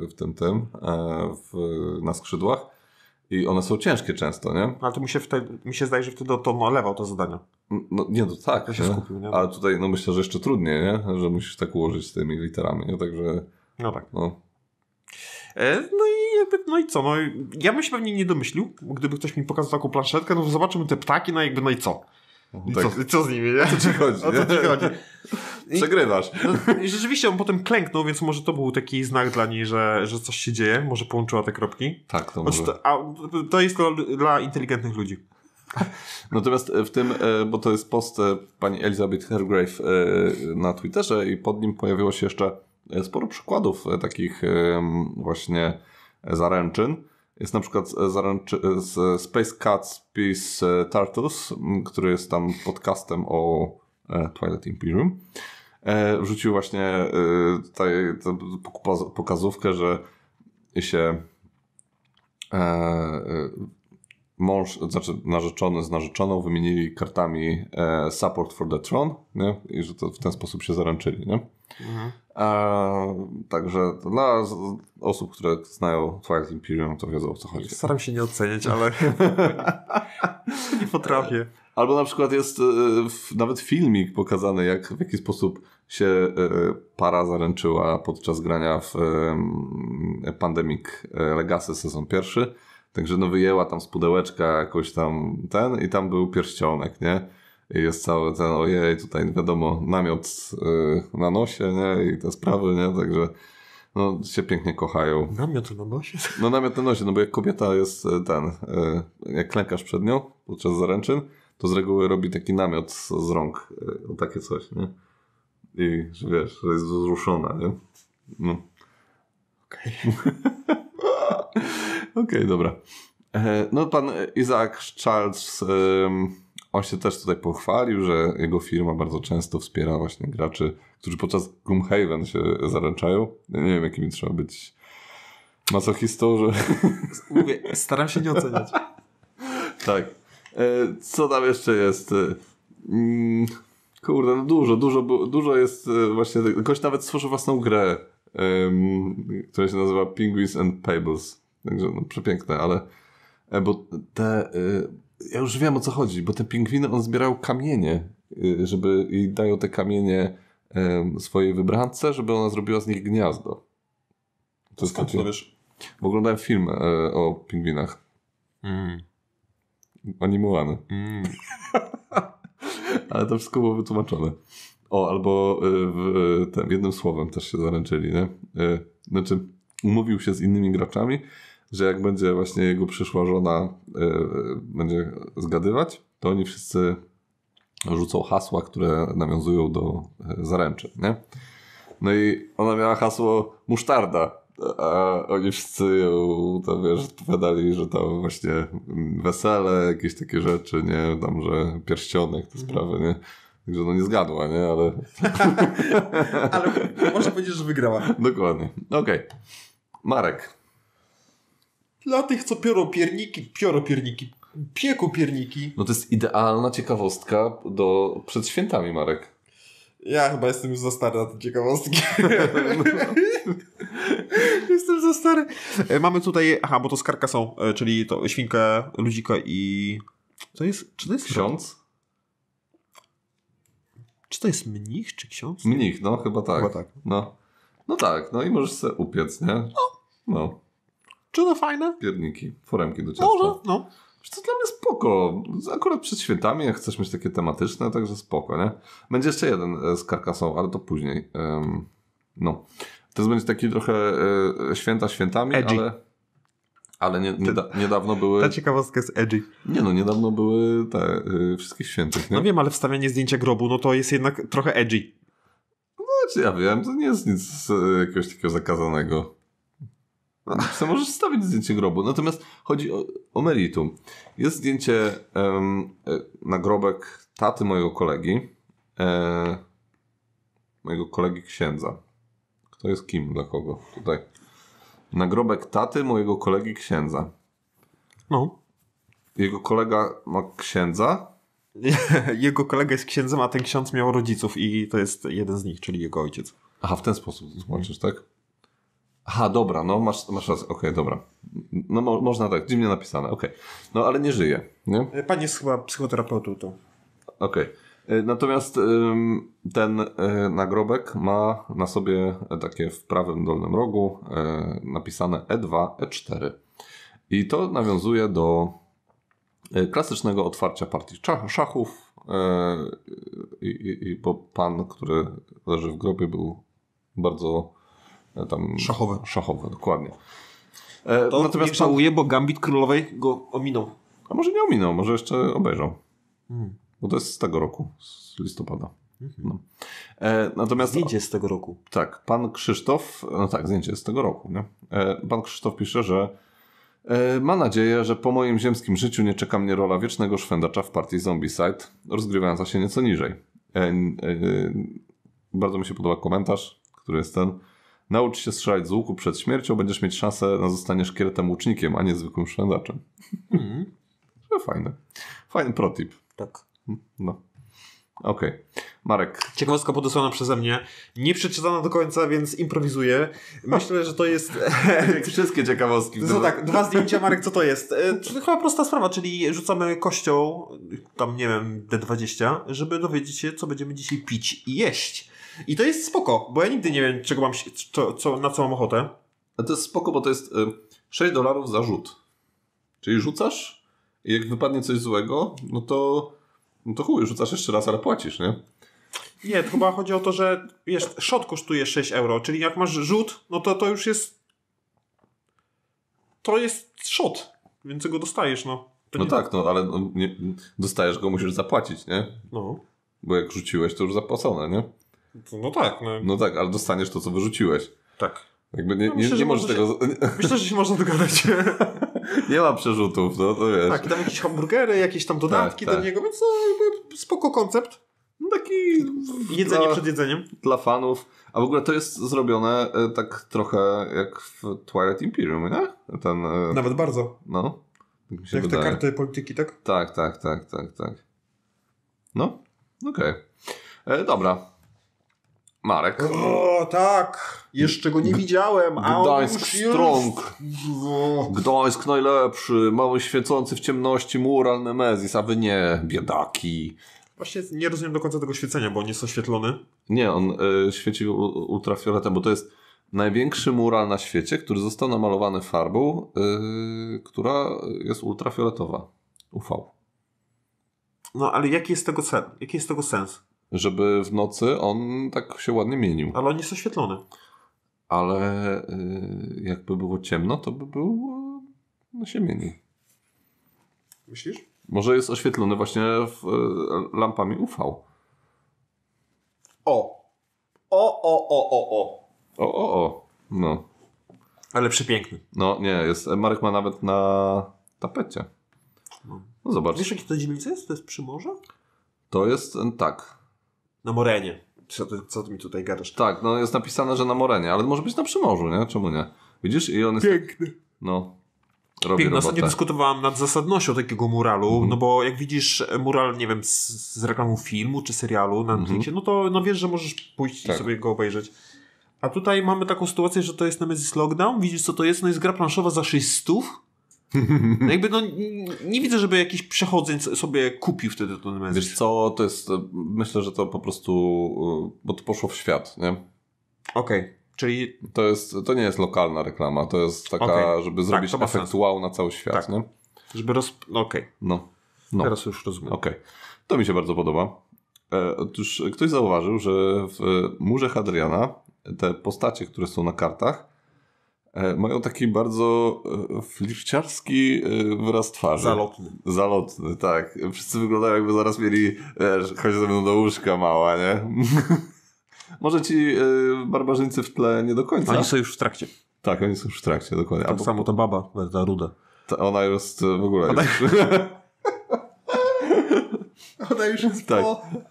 w tym tym, w, na skrzydłach. I one są ciężkie często, nie? Ale to mi się, wtedy, mi się zdaje, że wtedy to olewał to zadania. No nie, to no tak. Ja się skupił, nie? Ale tutaj no myślę, że jeszcze trudniej, nie? Że musisz tak ułożyć z tymi literami, nie? Także... No tak. No. E, no i jakby, no i co, no ja bym się pewnie nie domyślił, gdyby ktoś mi pokazał taką planszetkę, no to zobaczymy te ptaki, no jakby, no i co? No I tak. co, co, z nimi, nie? O co ci chodzi? O co ci chodzi? I, Przegrywasz. No, rzeczywiście on potem klęknął, więc może to był taki znak dla niej, że, że coś się dzieje, może połączyła te kropki. Tak, to może. To, a, to jest dla, dla inteligentnych ludzi. *laughs* Natomiast e, w tym, e, bo to jest post pani Elizabeth Hergrave na Twitterze i pod nim pojawiło się jeszcze E, sporo przykładów e, takich właśnie e, zaręczyn. Jest na przykład zaręczy, z Space Cats Peace Tartus, który jest tam podcastem o Twilight Imperium. Wrzucił właśnie tutaj pokazówkę, że się mąż, znaczy narzeczony z narzeczoną wymienili kartami support for the throne nie? i że to w ten sposób się zaręczyli. Nie? Mhm. A, także dla osób, które znają Twilight Imperium, to wiedzą o co chodzi. Staram się nie oceniać, ale *laughs* nie potrafię. Albo na przykład jest e, nawet filmik pokazany, jak w jaki sposób się e, para zaręczyła podczas grania w Pandemic e, Legacy sezon pierwszy. Także no wyjęła tam z pudełeczka jakoś tam ten i tam był pierścionek, nie? jest cały ten ojej, tutaj wiadomo, namiot y, na nosie, nie? I te sprawy, nie? Także no, się pięknie kochają. Namiot na nosie? *laughs* No namiot na nosie, no bo jak kobieta jest y, ten, y, jak klękasz przed nią podczas zaręczyn, to z reguły robi taki namiot z, rąk, takie coś, nie? I że wiesz, że jest wzruszona, nie? No. Okej. Okay. *laughs* Okej, okay, dobra. E, no pan Isaac Charles... On się też tutaj pochwalił, że jego firma bardzo często wspiera właśnie graczy, którzy podczas Gloomhaven się zaręczają. nie wiem, jakimi trzeba być masochistą, że... Mówię, staram się nie oceniać. *laughs* tak. E, co tam jeszcze jest? E, mm, kurde, no dużo, dużo, dużo jest e, właśnie... Ktoś nawet stworzył własną grę, która się nazywa Penguins and Pables. Także no, przepiękne, ale bo te ja już wiem o co chodzi, bo te pingwiny on zbierał kamienie, y, żeby i dają te kamienie swojej wybrance, żeby ona zrobiła z nich gniazdo. To jest to wiesz? Bo oglądałem film e, o pingwinach. Mm. Animowany. Mm. *laughs* Ale to wszystko było wytłumaczone. O, albo e, w, e, ten, jednym słowem też się zaręczyli, nie? Znaczy, umówił się z innymi graczami, że jak będzie właśnie jego przyszła żona e, będzie zgadywać, to oni wszyscy rzucą hasła, które nawiązują do e, zaręczy, nie? No i ona miała hasło musztarda, a oni wszyscy ją to wiesz, odpowiadali, że to właśnie wesele, jakieś takie rzeczy, nie? Tam, że pierścionek, te mhm. sprawy, nie? Także no nie zgadła, nie? Ale... *laughs* Ale można powiedzieć, że wygrała. *laughs* Dokładnie. Okej. Okay. Marek. Dla tych, co piorą pierniki, piorą pierniki, pieku pierniki. No to jest idealna ciekawostka do przed świętami, Marek. Ja chyba jestem już za stary na te ciekawostki. *laughs* *laughs* jestem za stary. E, mamy tutaj, aha, bo to skarka są, e, czyli to świnkę, ludzika i... Co jest? Czy to jest ksiądz? Czy to jest mnich czy ksiądz? Mnich, no chyba tak. Chyba tak. No. no tak, no i możesz sobie upiec, nie? No. no. Czy to fajne? Pierniki, foremki do ciasta. Może, no. To dla mnie spoko. Akurat przed świętami, jak chcesz mieć takie tematyczne, także spoko, nie? Będzie jeszcze jeden e, z karkasą, ale to później. Um, no. Teraz będzie taki trochę e, święta świętami, edgy. ale... Ale nie, nie, niedawno były... Ta ciekawostka jest edgy. Nie no, niedawno były te y, wszystkich świętych, No wiem, ale wstawianie zdjęcia grobu, no to jest jednak trochę edgy. No, czy znaczy ja wiem, to nie jest nic e, jakiegoś takiego zakazanego. Co no, *laughs* możesz stawić zdjęcie grobu. Natomiast chodzi o, o meritum. Jest zdjęcie um, e, nagrobek taty mojego kolegi, e, mojego kolegi księdza. Kto jest kim dla kogo tutaj? Nagrobek taty mojego kolegi księdza. No. Jego kolega ma księdza. *laughs* jego kolega jest księdzem, a ten ksiądz miał rodziców i to jest jeden z nich, czyli jego ojciec. Aha, w ten sposób to tłumaczysz, tak? Aha, dobra, no masz, masz rację, okej, okay, dobra. No mo można tak, dziwnie napisane, okej. Okay. No ale nie żyje, nie? E, pan jest chyba psychoterapeutą to. Okej. Okay. E, natomiast ten e, nagrobek ma na sobie takie w prawym dolnym rogu napisane E2, E4. I to nawiązuje do klasycznego otwarcia partii szachów. I, i, i bo pan, który leży w grobie, był bardzo no tam, szachowe. Szachowe, dokładnie. E, to natomiast nie bo Gambit Królowej go ominął. A może nie ominął, może jeszcze obejrzał. Hmm. Bo to jest z tego roku, z listopada. Mhm. No. E, natomiast, zdjęcie z tego roku. Tak, pan Krzysztof, no tak, zdjęcie z tego roku. Nie? E, pan Krzysztof pisze, że e, ma nadzieję, że po moim ziemskim życiu nie czeka mnie rola wiecznego szwendacza w partii Zombieside, rozgrywająca się nieco niżej. E, e, bardzo mi się podoba komentarz, który jest ten. Naucz się strzelać z łuku przed śmiercią, będziesz mieć szansę na zostanie szkieletem łucznikiem, a nie zwykłym szpędaczem. Mm. Fajny. Fajny protip. Tak. No. Okej. Okay. Marek. Ciekawostka podesłana przeze mnie. Nie przeczytana do końca, więc improwizuję. Myślę, że to jest... *laughs* Wszystkie ciekawostki. No tak, dwa zdjęcia, Marek, co to jest? E, to chyba prosta sprawa, czyli rzucamy kością, tam nie wiem, D20, żeby dowiedzieć się, co będziemy dzisiaj pić i jeść. I to jest spoko, bo ja nigdy nie wiem, czego mam, co, co na co mam ochotę. A to jest spoko, bo to jest y, 6 dolarów za rzut. Czyli rzucasz i jak wypadnie coś złego, no to, no to chuj, rzucasz jeszcze raz, ale płacisz, nie? Nie, to chyba chodzi o to, że wiesz, shot kosztuje 6 euro, czyli jak masz rzut, no to to już jest to jest shot, więc go dostajesz, no. To no nie... tak, no, ale no, nie, dostajesz go, musisz zapłacić, nie? No. Bo jak rzuciłeś, to już zapłacone, nie? No tak. No, no tak, ale dostaniesz to, co wyrzuciłeś. Tak. Jakby nie, no myślę, nie, nie możesz tego. *laughs* myślę, że się można dogadać. *laughs* nie ma przerzutów, no to wiesz. Tak, i tam jakieś hamburgery, jakieś tam dodatki tak, tak. do niego, więc no, spoko koncept. No taki. Jedzenie dla, przed jedzeniem. Dla fanów. A w ogóle to jest zrobione e, tak trochę jak w Twilight Imperium, nie? Ten, e, Nawet bardzo. No. Tak jak wydaje. te karty polityki, tak? Tak, tak, tak, tak, tak. No, okej. Okay. E, dobra, Marek. O, tak! Jeszcze go nie widziałem, a Gdańsk on już strong. Jest... No. Gdańsk najlepszy, mały świecący w ciemności mural Nemezis, a wy nie, biedaki. Właśnie nie rozumiem do końca tego świecenia, bo on jest oświetlony. Nie, on y, świeci ultrafioletem, bo to jest największy mural na świecie, który został namalowany farbą, y, która jest ultrafioletowa. UV. No, ale jaki jest tego cel? Jaki jest tego sens? żeby w nocy on tak się ładnie mienił. Ale on jest oświetlony. Ale y, jakby było ciemno, to by był y, no się mieni. Myślisz? Może jest oświetlony właśnie w, y, lampami UV. O. O, o, o, o, o. O, o, o. No. Ale przepiękny. No nie, jest. Marek ma nawet na tapecie. No, no zobacz. Wiesz, jakie to dzielnice jest? To jest przy morzu? To jest tak na Morenie. Co ty, co ty mi tutaj gadasz? Tak, no jest napisane, że na Morenie, ale może być na Przymorzu, nie? Czemu nie? Widzisz? I on jest... Piękny. No. Robi Piękno, ostatnio dyskutowałem nad zasadnością takiego muralu, mm -hmm. no bo jak widzisz mural, nie wiem, z, z reklamą filmu czy serialu na mhm. Netflixie, mm -hmm. no to no wiesz, że możesz pójść tak. i sobie go obejrzeć. A tutaj mamy taką sytuację, że to jest na Nemesis Lockdown, widzisz co to jest, no jest gra planszowa za 600 no jakby no, nie widzę, żeby jakiś przechodzeń sobie kupił wtedy ten mecz. Wiesz co, to jest, e, myślę, że to po prostu, e, bo to poszło w świat, nie? Okej. Okay. Czyli... To, jest, to nie jest lokalna reklama, to jest taka, okay. żeby tak, zrobić tak, efekt wow na cały świat, tak. nie? Żeby roz... No okej. Okay. No. no. Teraz już rozumiem. Okej. Okay. To mi się bardzo podoba. E, otóż ktoś zauważył, że w murze Hadriana te postacie, które są na kartach, E, mają taki bardzo e, flirciarski e, wyraz twarzy. Zalotny. Zalotny, tak. Wszyscy wyglądają jakby zaraz mieli, chodź ze mną do łóżka mała, nie? *laughs* Może ci barbarzyńcy w tle nie do końca. Oni są już w trakcie. Tak, oni są już w trakcie, dokładnie. Tak samo ta baba, ta ruda. Ta, ona jest w ogóle... Ona... Już... *laughs* Ona już jest tak.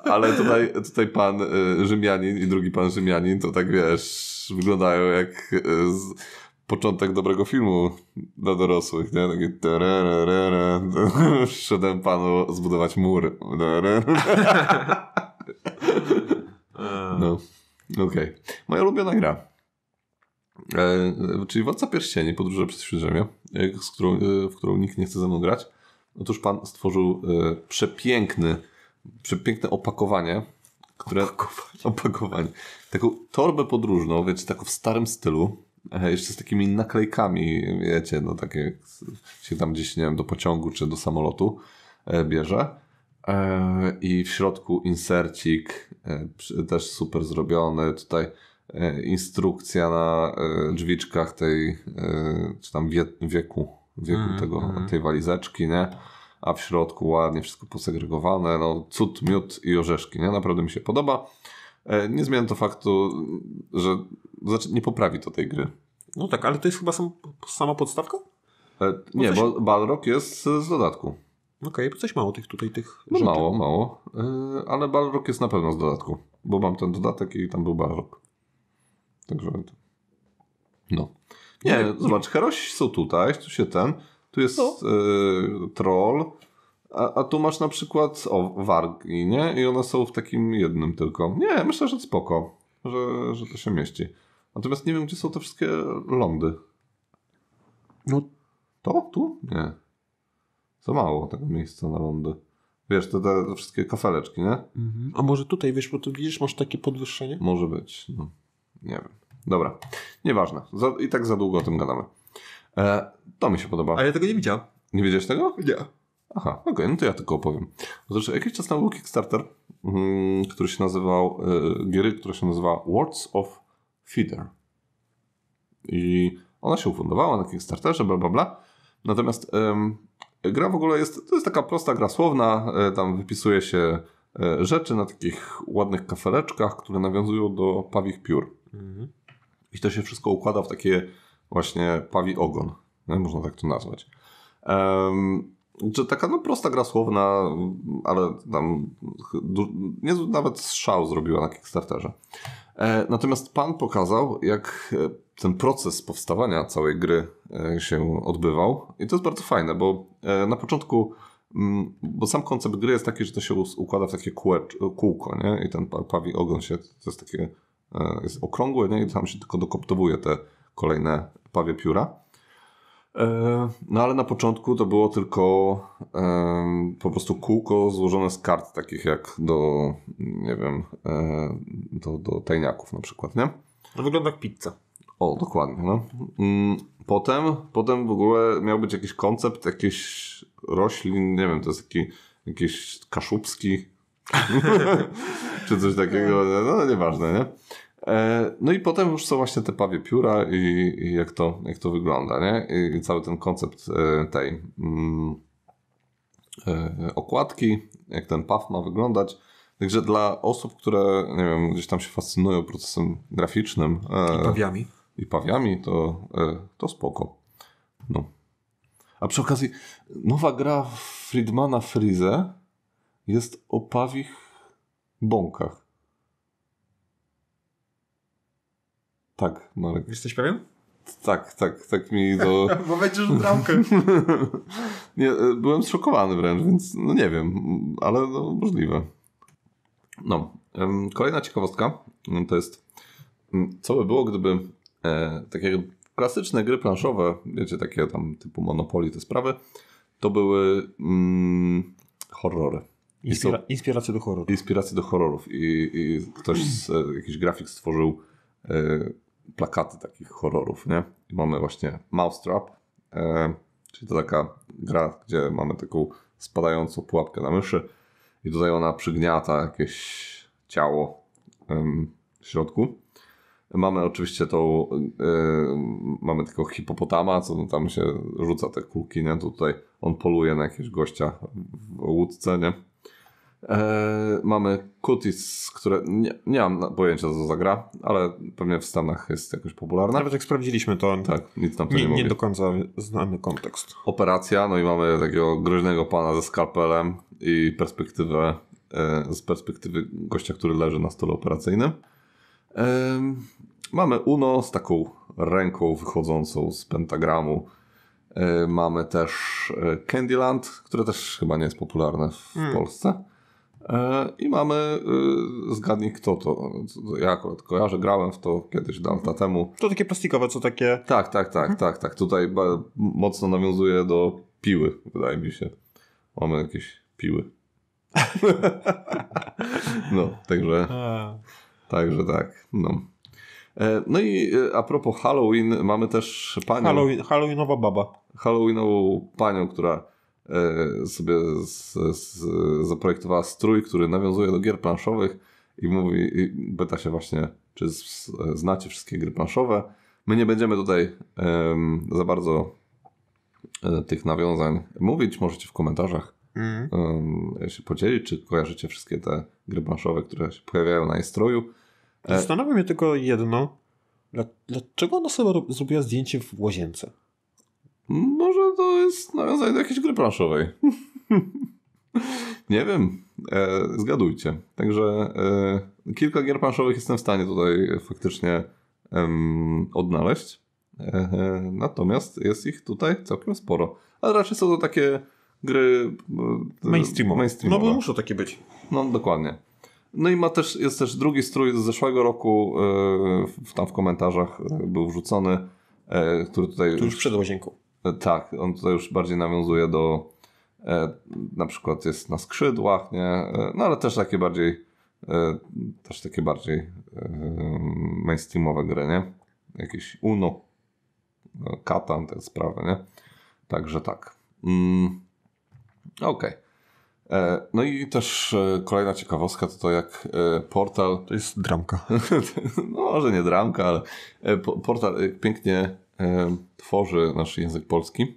Ale tutaj, tutaj pan y, Rzymianin i drugi pan Rzymianin to tak wiesz, wyglądają jak y, początek dobrego filmu dla dorosłych, nie? Taki *laughs* szedłem panu zbudować mur. *laughs* No, okej. Okay. Moja ulubiona gra. E, czyli Władca Pierścieni, Podróże przez Śródziemie, e, z którą, e, w którą nikt nie chce ze mną grać. Otóż pan stworzył e, przepiękny, przepiękne opakowanie, które... Opakowanie. opakowanie. Taką torbę podróżną, wiecie, taką w starym stylu, jeszcze z takimi naklejkami, wiecie, no takie się tam gdzieś, nie wiem, do pociągu czy do samolotu e, bierze. E, I w środku insercik, e, też super zrobiony. Tutaj instrukcja na drzwiczkach tej, czy tam wieku, wieku mm, tego, mm. tej walizeczki, nie? A w środku ładnie wszystko posegregowane. No, cud, miód i orzeszki, nie? Naprawdę mi się podoba. E, nie zmienia to faktu, że znaczy, nie poprawi to tej gry. No tak, ale to jest chyba sam, sama podstawka? E, nie, bo, coś... bo Balrog jest z dodatku. Okej, okay, coś mało tych tutaj tych no Mało, mało, e, ale Balrog jest na pewno z dodatku, bo mam ten dodatek i tam był Balrog. Także no. Nie, nie zobacz, herosi są tutaj, tu się ten, tu jest no. E, troll, a, a tu masz na przykład o, wargi, nie? I one są w takim jednym tylko. Nie, myślę, że spoko, że, że to się mieści. Natomiast nie wiem, gdzie są te wszystkie lądy. No. To? Tu? Nie. Za mało tego miejsca na lądy. Wiesz, te, te wszystkie kafeleczki, nie? Mhm. A może tutaj, wiesz, bo tu widzisz, masz takie podwyższenie? Może być, no. Nie wiem. Dobra, nieważne. Za, I tak za długo o tym gadamy. E, to mi się podoba. A ja tego nie widziałem. Nie widziałeś tego? Nie. Aha, okej, okay, no to ja tylko opowiem. Znaczy, jakiś czas temu był Kickstarter, mm, który się nazywał, y, e, giery, która się nazywa Words of Feeder. I ona się ufundowała na Kickstarterze, bla, bla, bla. Natomiast gra w ogóle jest, to jest taka prosta gra słowna, e, tam wypisuje się e, rzeczy na takich ładnych kafeleczkach, które nawiązują do pawich piór. Mhm. I to się wszystko układa w takie właśnie pawi ogon. Nie? Można tak to nazwać. Czy taka no prosta gra słowna, ale tam nie, nawet szał zrobiła na Kickstarterze. E, natomiast pan pokazał, jak e, ten proces powstawania całej gry e, się odbywał. I to jest bardzo fajne, bo e, na początku, mm, bo sam koncept gry jest taki, że to się układa w takie kółko, nie? I ten pawi ogon się, to jest takie, jest okrągłe, nie? I tam się tylko dokoptowuje te kolejne pawie pióra. E, no ale na początku to było tylko po prostu kółko złożone z kart takich jak do, nie wiem, e, do, do tajniaków na przykład, nie? To wygląda jak pizza. O, dokładnie, no. Mm, potem, potem w ogóle miał być jakiś koncept, jakiś roślin, nie wiem, to jest taki jakiś kaszubski *laughs* czy coś takiego, no nieważne, nie? E, no i potem już są właśnie te pawie pióra i, i jak, to, jak to wygląda, nie? I cały ten koncept e, tej mm, e, okładki, jak ten paw ma wyglądać. Także dla osób, które nie wiem, gdzieś tam się fascynują procesem graficznym. I pawiami. I pawiami, to, to spoko. No. A przy okazji, nowa gra Friedmana Frize jest o pawich bąkach. Tak, Marek. Jesteś pewien? Tak, tak, tak mi to... *laughs* Bo będziesz bramkę. *laughs* nie, e, byłem zszokowany wręcz, więc no nie wiem, ale no, możliwe. No, kolejna ciekawostka mm, to jest, mm, co by było, gdyby e, takie klasyczne gry planszowe, wiecie, takie tam typu Monopoly, te sprawy, to były mm, horrory. Inspira- inspiracje do horrorów. Inspiracje do horrorów. I, i ktoś, z, e, jakiś grafik stworzył e, plakaty takich horrorów, nie? mamy właśnie Mousetrap, e, czyli to taka gra, gdzie mamy taką spadającą pułapkę na myszy i tutaj ona przygniata jakieś ciało w środku. Mamy oczywiście tą, e, mamy tylko hipopotama, co tam się rzuca te kulki, nie? To tutaj on poluje na jakiegoś gościa w łódce, nie? Eee, mamy Cutis, które nie, nie mam pojęcia co zagra, ale pewnie w Stanach jest jakoś popularne. Nawet jak sprawdziliśmy to, tak, nic nam nie, nie, nie do końca znamy kontekst. Operacja, no i mamy takiego groźnego pana ze skalpelem i perspektywę e, z perspektywy gościa, który leży na stole operacyjnym. E, mamy Uno z taką ręką wychodzącą z pentagramu. E, mamy też e, Candyland, które też chyba nie jest popularne w hmm. Polsce. E, I mamy, y, zgadnij kto to. Ja akurat kojarzę, grałem w to kiedyś dawno temu. To takie plastikowe, co takie. Tak, tak, tak, mhm. tak, tak. Tutaj mocno nawiązuje do piły, wydaje mi się. Mamy jakieś piły. *laughs* no, także. Także tak. No. E, no i e, a propos Halloween, mamy też panią. Halloween, Halloweenowa baba. Halloweenową panią, która E, sobie z, z, zaprojektowała strój, który nawiązuje do gier planszowych i mówi, i pyta się właśnie, czy z, znacie wszystkie gry planszowe. My nie będziemy tutaj um, za bardzo um, tych nawiązań mówić, możecie w komentarzach um, się podzielić, czy kojarzycie wszystkie te gry planszowe, które się pojawiają na jej stroju. E, Zastanawia się mnie tylko jedno, dlaczego ona sobie zrobiła zdjęcie w łazience? No, to jest nawiązanie do jakiejś gry planszowej. *laughs* Nie wiem, e, zgadujcie. Także e, kilka gier planszowych jestem w stanie tutaj faktycznie em, odnaleźć. E, e natomiast jest ich tutaj całkiem sporo. Ale raczej są to takie gry e, mainstreamowe. mainstreamowe. No bo muszą takie być. No dokładnie. No i ma też, jest też drugi strój z zeszłego roku, e, w, tam w komentarzach był wrzucony, który tutaj... Tu już przed łazienką. E, tak, on tutaj już bardziej nawiązuje do e, na przykład jest na skrzydłach, nie? E, no ale też takie bardziej e, też takie bardziej e, mainstreamowe gry, nie? Jakieś Uno, e, Katan, te sprawy, nie? Także tak. Mm, Okej. Okay. No i też kolejna ciekawostka to to jak portal... To jest dramka. *laughs* no, może nie dramka, ale portal pięknie E, tworzy nasz język polski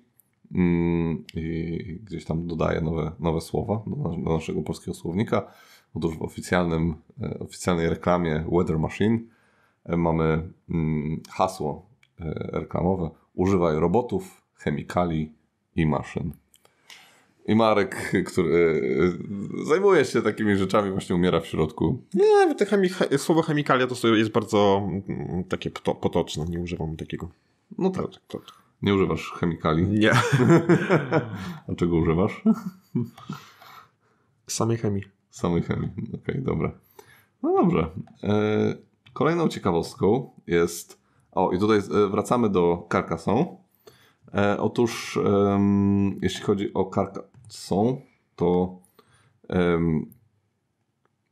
mm, i gdzieś tam dodaje nowe, nowe słowa do, naszego polskiego słownika. Otóż w oficjalnym, e, oficjalnej reklamie Weather Machine e, mamy mm, hasło reklamowe używaj robotów, chemikali i maszyn. I Marek, który zajmuje się takimi rzeczami, właśnie umiera w środku. Nie, te chemi słowo chemikalia to jest bardzo mm, takie potoczne, nie używam takiego. No tak. tak, tak. Nie używasz chemikali? Nie. *laughs* A czego używasz? Samej chemii. Samej chemii, okej, okay, dobra. No dobrze. E, kolejną ciekawostką jest... O, i tutaj e, wracamy do Carcassonne. E, otóż jeśli chodzi o Carcassonne, to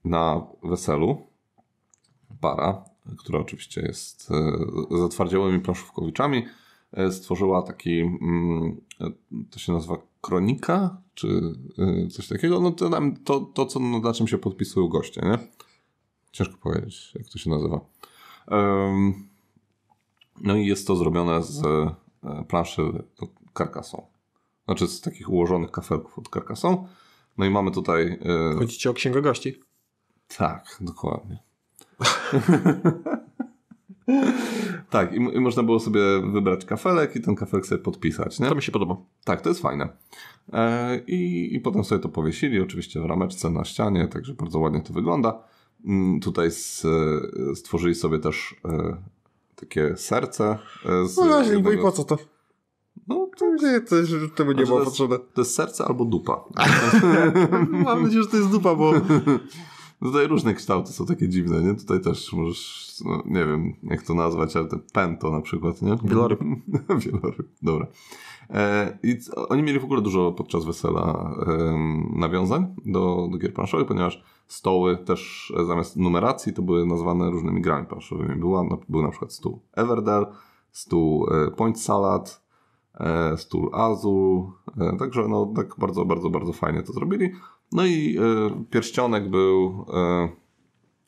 na weselu para która oczywiście jest e, zatwardziałymi planszówkowiczami, e, stworzyła taki, mm, e, to się nazywa kronika, czy coś takiego. No to, to, to co, no, na czym się podpisują goście, nie? Ciężko powiedzieć, jak to się nazywa. No i jest to zrobione z planszy karkasą. Znaczy z takich ułożonych kafelków od karkasą. No i mamy tutaj... ci o gości Tak, dokładnie tak, i, i, można było sobie wybrać kafelek i ten kafelek sobie podpisać. Nie? To mi się podoba. Tak, to jest fajne. E, i, I potem sobie to powiesili, oczywiście w rameczce na ścianie, także bardzo ładnie to wygląda. Mm, tutaj e, stworzyli sobie też e, takie serce. E, z no właśnie, no, jednego... i po co to? No, to, nie, to, znaczy, to by nie było potrzebne. To jest serce albo dupa. *laughs* Mam nadzieję, że to jest dupa, bo *laughs* tutaj różne kształty są takie dziwne, nie? Tutaj też możesz, no, nie wiem jak to nazwać, ale te pento na przykład, nie? Wieloryb. *laughs* Wieloryb, dobra. E, I oni mieli w ogóle dużo podczas wesela e, nawiązań do, do gier planszowych, ponieważ stoły też zamiast numeracji to były nazwane różnymi grami planszowymi. Była, no, był na przykład stół Everdell, stół e, Point Salad, e, stół Azul. E, także no tak bardzo, bardzo, bardzo fajnie to zrobili. No i y, pierścionek był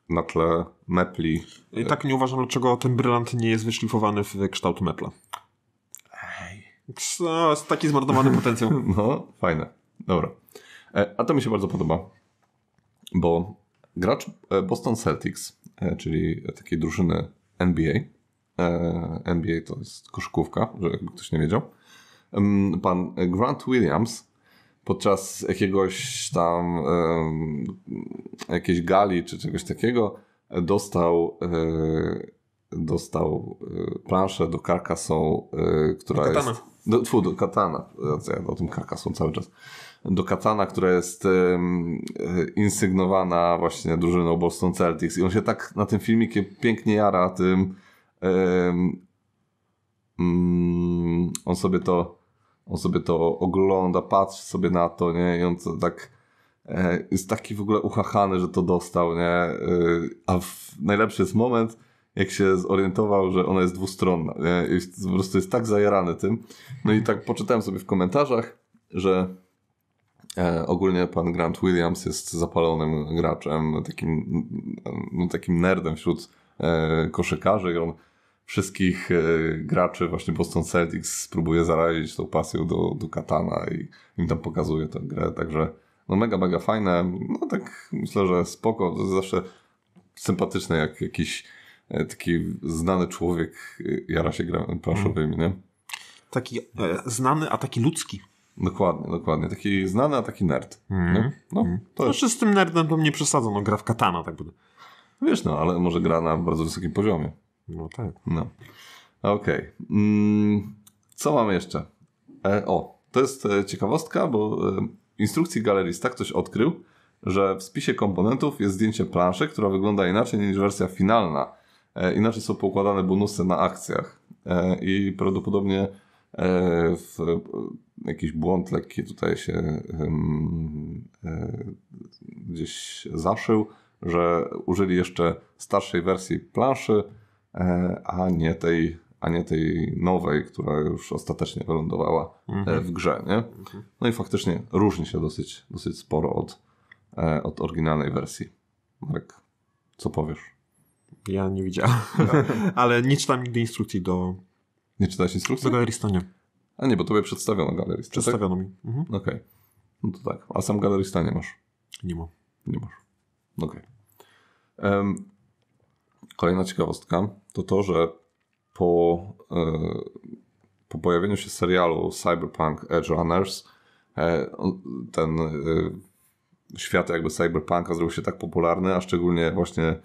y, na tle mepli. I tak nie uważam, dlaczego ten brylant nie jest wyszlifowany w kształt mepla. Ej. co? No, jest taki zmarnowany potencjał. *laughs* No, fajne. Dobra. E, a to mi się bardzo podoba, bo gracz Boston Celtics, czyli takiej drużyny NBA, NBA to jest koszykówka, że ktoś nie wiedział, mm, pan Grant Williams podczas jakiegoś tam jakiejś gali czy czegoś takiego e, dostał e, dostał e, planszę do karkasą, e, która do katana. jest... Do, tfu, do Katana. Ja o tym karkasą cały czas. Do Katana, która jest insygnowana właśnie drużyną Boston Celtics i on się tak na tym filmikie pięknie jara tym... mm, on sobie to on sobie to ogląda, patrzy sobie na to, nie? I on tak e, jest taki w ogóle uchachany, że to dostał, nie? E, a w, najlepszy jest moment, jak się zorientował, że ona jest dwustronna, nie? I po prostu jest tak zajarany tym. No i tak poczytałem sobie w komentarzach, że e, ogólnie pan Grant Williams jest zapalonym graczem, takim, no, takim nerdem wśród e, koszykarzy i on wszystkich e, graczy właśnie Boston Celtics spróbuje zarazić tą pasją do, do Katana i im tam pokazuje tę grę, także no mega, mega fajne, no tak myślę, że spoko, to jest zawsze sympatyczne jak jakiś e, taki znany człowiek e, jara się grami planszowymi, nie? Taki e, znany, a taki ludzki. Dokładnie, dokładnie. Taki znany, a taki nerd. Mm. No, mm. to znaczy z tym nerdem to mnie przesadzono, gra w katana tak by. No wiesz, no, ale może gra na bardzo wysokim poziomie. No tak. No. Okej. Okay. Mm, co mam jeszcze? E, o, to jest e, ciekawostka, bo w e, instrukcji galerista ktoś odkrył, że w spisie komponentów jest zdjęcie planszy, która wygląda inaczej niż wersja finalna. E, inaczej są poukładane bonusy na akcjach. E, I prawdopodobnie e, w, jakiś błąd lekki tutaj się gdzieś zaszył, że użyli jeszcze starszej wersji planszy, E, a nie tej, a nie tej nowej, która już ostatecznie wylądowała e, mhm. w grze. Nie? Mhm. No i faktycznie różni się dosyć, dosyć sporo od, e, od oryginalnej wersji. Marek, co powiesz? Ja nie widziałem, *laughs* ale nie czytam nigdy instrukcji do... Nie czytałeś instrukcji? Do galerista, nie. A nie, bo tobie przedstawiono galerista, tak? Przedstawiono tak? mi. Mhm. Okej. Okay. No to tak. A sam galerista nie masz? Nie ma, Nie masz. Okej. Okay. Um, Kolejna ciekawostka to to, że po, e, po pojawieniu się serialu Cyberpunk Edge Runners e, ten e, świat jakby cyberpunka zrobił się tak popularny, a szczególnie właśnie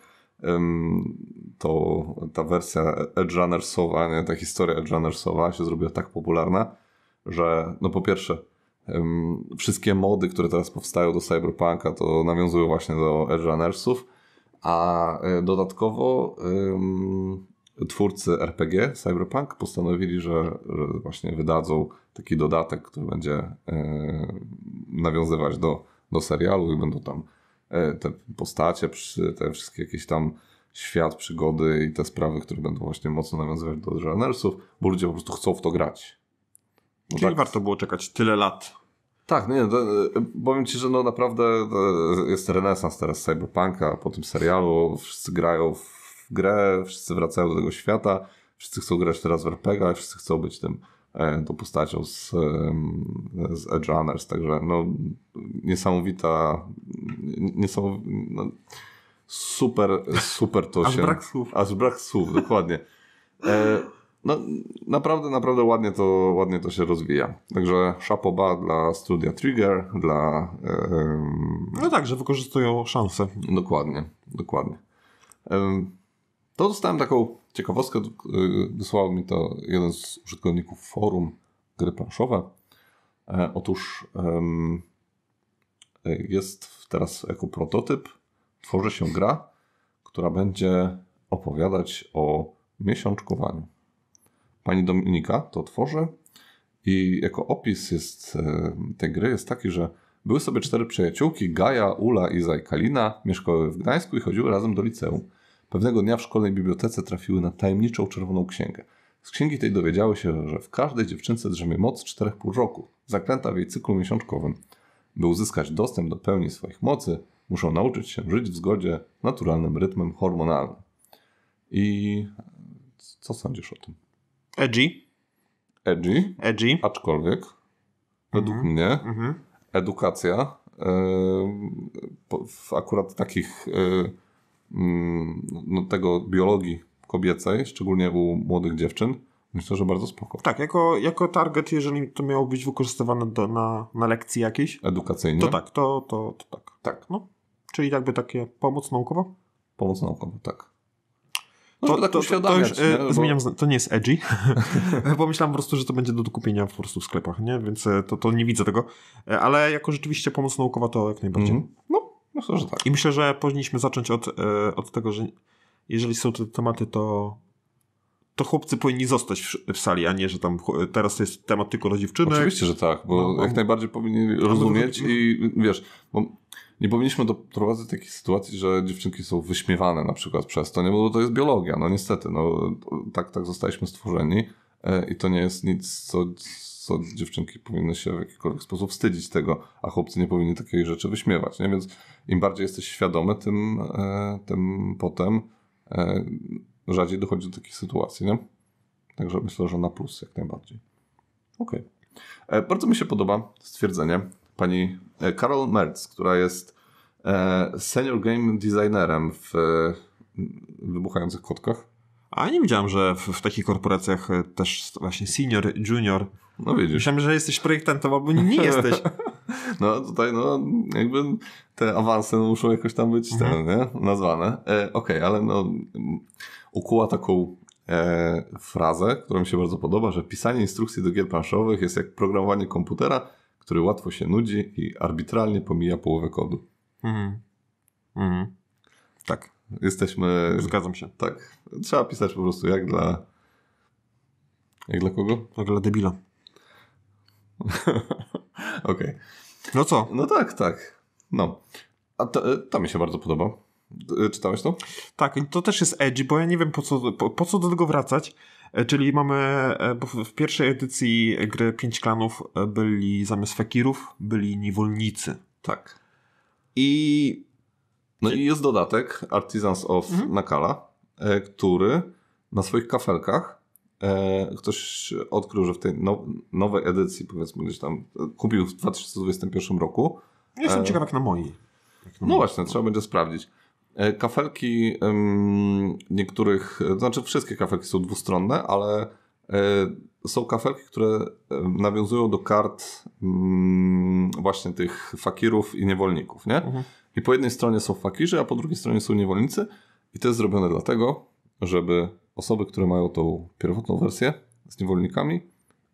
to ta wersja Edge Runnersowa, nie, ta historia Edge Runnersowa się zrobiła tak popularna, że no po pierwsze wszystkie mody, które teraz powstają do cyberpunka to nawiązują właśnie do Edge Runnersów, a e, dodatkowo twórcy RPG Cyberpunk postanowili, że, że właśnie wydadzą taki dodatek, który będzie e, nawiązywać do, do serialu i będą tam e, te postacie, te wszystkie jakieś tam świat, przygody i te sprawy, które będą właśnie mocno nawiązywać do Journersów, bo ludzie po prostu chcą w to grać. No Czyli tak... warto było czekać tyle lat tak, no nie, to, e, powiem ci, że no naprawdę e, jest renesans teraz cyberpunka, po tym serialu wszyscy grają w grę, wszyscy wracają do tego świata, wszyscy chcą grać teraz w RPG, wszyscy chcą być tym e, tą postacią z, z Edge Runners, także no niesamowita, niesamowita no, super, super to aż się... Aż brak słów. Aż brak słów, dokładnie. E, no, naprawdę, naprawdę ładnie to, ładnie to się rozwija. Także szapoba dla studia Trigger, dla. Yy... No tak, że wykorzystują szanse. Dokładnie, dokładnie. Yy, to dostałem taką ciekawostkę, y, wysłał mi to jeden z użytkowników forum gry planszowe. E, otóż e, jest teraz jako prototyp, tworzy się gra, która będzie opowiadać o miesiączkowaniu pani Dominika to tworzy. I jako opis jest, e, tej gry jest taki, że były sobie cztery przyjaciółki, Gaja, Ula i Kalina, mieszkały w Gdańsku i chodziły razem do liceum. Pewnego dnia w szkolnej bibliotece trafiły na tajemniczą czerwoną księgę. Z księgi tej dowiedziały się, że w każdej dziewczynce drzemie moc 4,5 roku, zaklęta w jej cyklu miesiączkowym. By uzyskać dostęp do pełni swoich mocy, muszą nauczyć się żyć w zgodzie naturalnym rytmem hormonalnym. I co sądzisz o tym? Edgy. Edgy. Edgy. Aczkolwiek, według mhm. mnie, mhm. edukacja e, w akurat takich e, mm, no, tego biologii kobiecej, szczególnie u młodych dziewczyn, myślę, że bardzo spoko. Tak, jako, jako target, jeżeli to miało być wykorzystywane do, na, na lekcji jakiejś. Edukacyjnie. To tak, to, to, to tak. Tak. No. Czyli jakby takie pomoc naukowa? Pomoc naukowa, tak. No, to, tak to, to, to już, nie? E, bo... zmieniam, to nie jest edgy, *laughs* *laughs* bo myślałem po prostu, że to będzie do dokupienia po prostu w sklepach, nie? Więc e, to, to nie widzę tego, e, ale jako rzeczywiście pomoc naukowa to jak najbardziej. Mm. No, myślę, że tak. I myślę, że powinniśmy zacząć od, od tego, że jeżeli są te tematy, to to chłopcy powinni zostać w, w, sali, a nie, że tam teraz to jest temat tylko dla Oczywiście, że tak, bo no, jak no. najbardziej powinni rozumieć i wiesz, bo nie powinniśmy doprowadzać do takiej sytuacji, że dziewczynki są wyśmiewane na przykład przez to, nie? bo to jest biologia, no niestety, no, tak, tak zostaliśmy stworzeni e, i to nie jest nic, co, co dziewczynki powinny się w jakikolwiek sposób wstydzić tego, a chłopcy nie powinni takiej rzeczy wyśmiewać, nie? więc im bardziej jesteś świadomy, tym, e, tym potem e, rzadziej dochodzi do takich sytuacji, nie? Także myślę, że na plus jak najbardziej. Okej. Okay. Bardzo mi się podoba stwierdzenie pani Carol e, Mertz, która jest e, senior game designerem w e, wybuchających kotkach. A nie wiedziałem, że w, w, takich korporacjach też właśnie senior, junior. No widzisz. Myślałem, że jesteś projektantem, albo nie *laughs* jesteś. no tutaj, no jakby te awanse no, muszą jakoś tam być mhm. ten, nie? nazwane. E, Okej, okay, ale no ukuła taką e, frazę, która mi się bardzo podoba, że pisanie instrukcji do gier planszowych jest jak programowanie komputera, który łatwo się nudzi i arbitralnie pomija połowę kodu. Mhm. Mhm. Tak. Jesteśmy. Zgadzam się. Tak. Trzeba pisać po prostu jak dla. Jak dla kogo? Jak dla debila. *laughs* Okej. Okay. No co? No tak, tak. No. A to, y, to mi się bardzo podoba. Y, czytałeś to? Tak, to też jest edgy, bo ja nie wiem po co, po, po co do tego wracać, E, czyli mamy, e, bo w pierwszej edycji gry pięć klanów e, byli zamiast fakirów, byli niewolnicy. Tak. I... No i jest dodatek Artisans of mhm. Nakala, który na swoich kafelkach ktoś odkrył, że w tej nowej edycji, powiedzmy gdzieś tam, kupił w 2021 roku. Jestem ciekaw jak na mojej. no właśnie, trzeba będzie sprawdzić. E, kafelki niektórych, znaczy wszystkie kafelki są dwustronne, ale e, są kafelki, które nawiązują do kart mm, właśnie tych fakirów i niewolników, nie? Mhm. I po jednej stronie są fakirzy, a po drugiej stronie są niewolnicy. I to jest zrobione dlatego, żeby osoby, które mają tą pierwotną wersję z niewolnikami,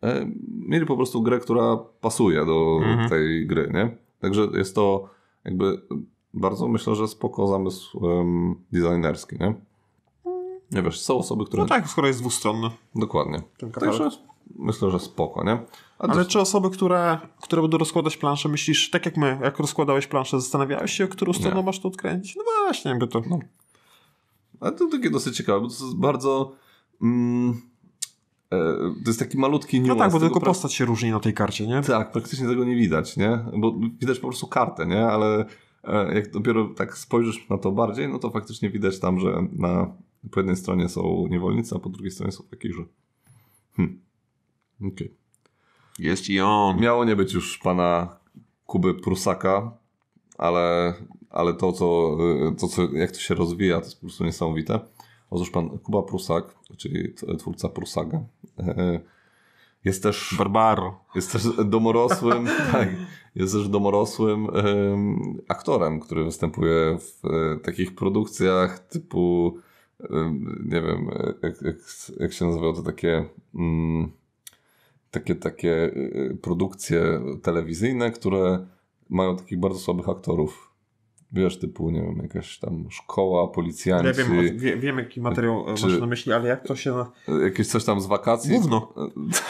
e, mieli po prostu grę, która pasuje do mhm. tej gry, nie? Także jest to jakby bardzo myślę, że spoko zamysł um, designerski, nie? Nie wiesz, są osoby, które... No tak, skoro jest dwustronny. Dokładnie. Także myślę, że spoko, nie? A Ale czy osoby, które, które będą rozkładać planszę, myślisz, tak jak my, jak rozkładałeś planszę, zastanawiałeś się, którą stronę nie. masz to odkręcić? No właśnie, jakby to... No. Ale to takie dosyć ciekawe, bo to jest bardzo... Mm, e, to jest taki malutki niuans. No tak, bo tylko postać się różni na tej karcie, nie? Tak, praktycznie tego nie widać, nie? Bo widać po prostu kartę, nie? Ale E, jak dopiero tak spojrzysz na to bardziej, no to faktycznie widać tam, że na, po jednej stronie są niewolnicy, a po drugiej stronie są fakirzy. Hm. Okej. Okay. Jest i on. Miało nie być już pana Kuby Prusaka, ale, ale to, co, y, to, co, jak to się rozwija, to jest po prostu niesamowite. Otóż pan Kuba Prusak, czyli twórca Prusaga, e, e, jest też. Barbaro. Jest też domorosłym. *laughs* tak, jest też domorosłym aktorem, który występuje w e, takich produkcjach typu nie wiem, jak, jak, jak się nazywało to mm, takie takie, takie produkcje telewizyjne, które mają takich bardzo słabych aktorów. Wiesz, typu, nie wiem, jakaś tam szkoła, policjanci. Ja wiem, wie, wiem jaki materiał e, czy, masz na myśli, ale jak to się... E, jakieś coś tam z wakacji. Gówno.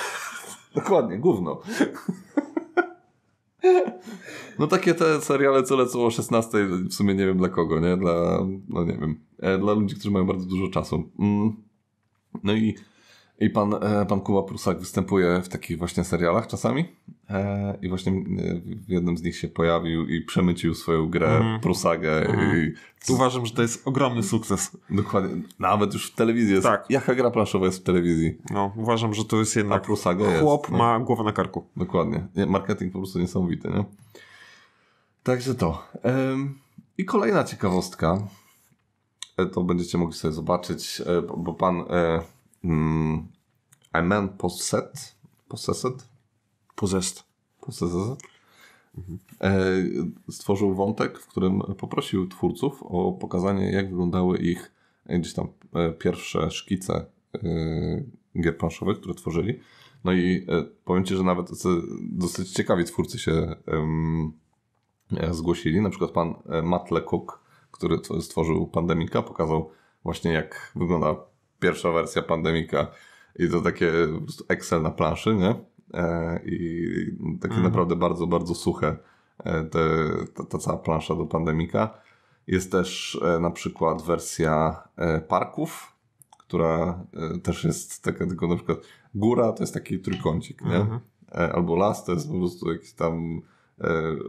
*laughs* Dokładnie, gówno. No takie te seriale, co lecą o 16, w sumie nie wiem dla kogo, nie? Dla, no nie wiem, e, dla ludzi, którzy mają bardzo dużo czasu. Mm. No i i pan, e, pan Kuba Prusak występuje w takich właśnie serialach czasami. E, I właśnie e, w jednym z nich się pojawił i przemycił swoją grę mm. Prusagę. Mm. I... Mhm. Uważam, że to jest ogromny sukces. Dokładnie. Nawet już w telewizji jest. Tak. Jaka gra planszowa jest w telewizji? No, uważam, że to jest jednak. A Prusaga jest. Chłop no. ma głowę na karku. Dokładnie. Marketing po prostu niesamowity, nie? Także to. I kolejna ciekawostka. To będziecie mogli sobie zobaczyć, bo pan Mm, I possessed. Possessed? Possessed. Possessed. Mhm. E, stworzył wątek, w którym poprosił twórców o pokazanie, jak wyglądały ich e, gdzieś tam e, pierwsze szkice gier planszowych, które tworzyli. No i powiem Ci, że nawet dosyć ciekawi twórcy się zgłosili. Na przykład pan Matt LeCook, który stworzył Pandemika, pokazał właśnie jak wygląda pierwsza wersja pandemika i to takie Excel na planszy, nie? E, I takie mhm. naprawdę bardzo, bardzo suche e, te, ta, ta cała plansza do pandemika. Jest też e, na przykład wersja parków, która też jest taka, tylko na przykład góra to jest taki trójkącik, nie? Mhm. Albo las to jest po prostu jakiś tam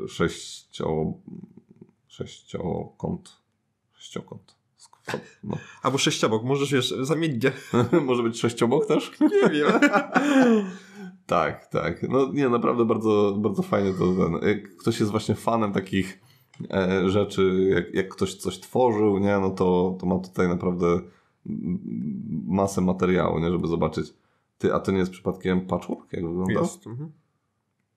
sześcio, sześciokąt. Sześciokąt. No. Albo sześciobok, możesz wiesz, zamienić. *laughs* Może być sześciobok też? Nie wiem. *laughs* tak, tak. No nie, naprawdę bardzo, bardzo fajnie to ten. Jak ktoś jest właśnie fanem takich e, rzeczy, jak, jak ktoś coś tworzył, nie, no to, to ma tutaj naprawdę masę materiału, nie, żeby zobaczyć. Ty, a to nie jest przypadkiem patchwork, jak wygląda? Jest. Mhm.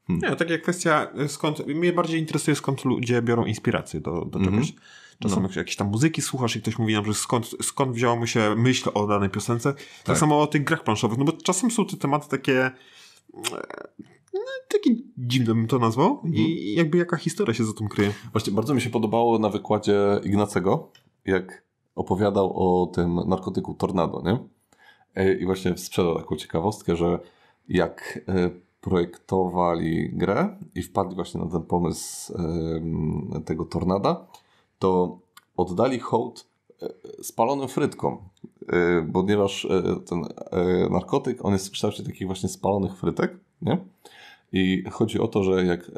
Hmm. Nie, no, tak jak kwestia, e, skąd, mnie bardziej interesuje, skąd ludzie biorą inspirację do, do czegoś. Mhm. Czasem no. jakieś tam muzyki słuchasz i ktoś mówi nam, że skąd, skąd wzięła mu się myśl o danej piosence. Tak. tak samo o tych grach planszowych, no bo czasem są te tematy takie e, no, taki dziwny bym to nazwał mhm. i jakby jaka historia się za tym kryje. Właśnie bardzo mi się podobało na wykładzie Ignacego, jak opowiadał o tym narkotyku tornado, nie? E, I właśnie sprzedał taką ciekawostkę, że jak e, projektowali grę i wpadli właśnie na ten pomysł tego tornada, to oddali hołd e, spalonym frytkom, bo e, ponieważ e, ten narkotyk, on jest w kształcie takich właśnie spalonych frytek, nie? I chodzi o to, że jak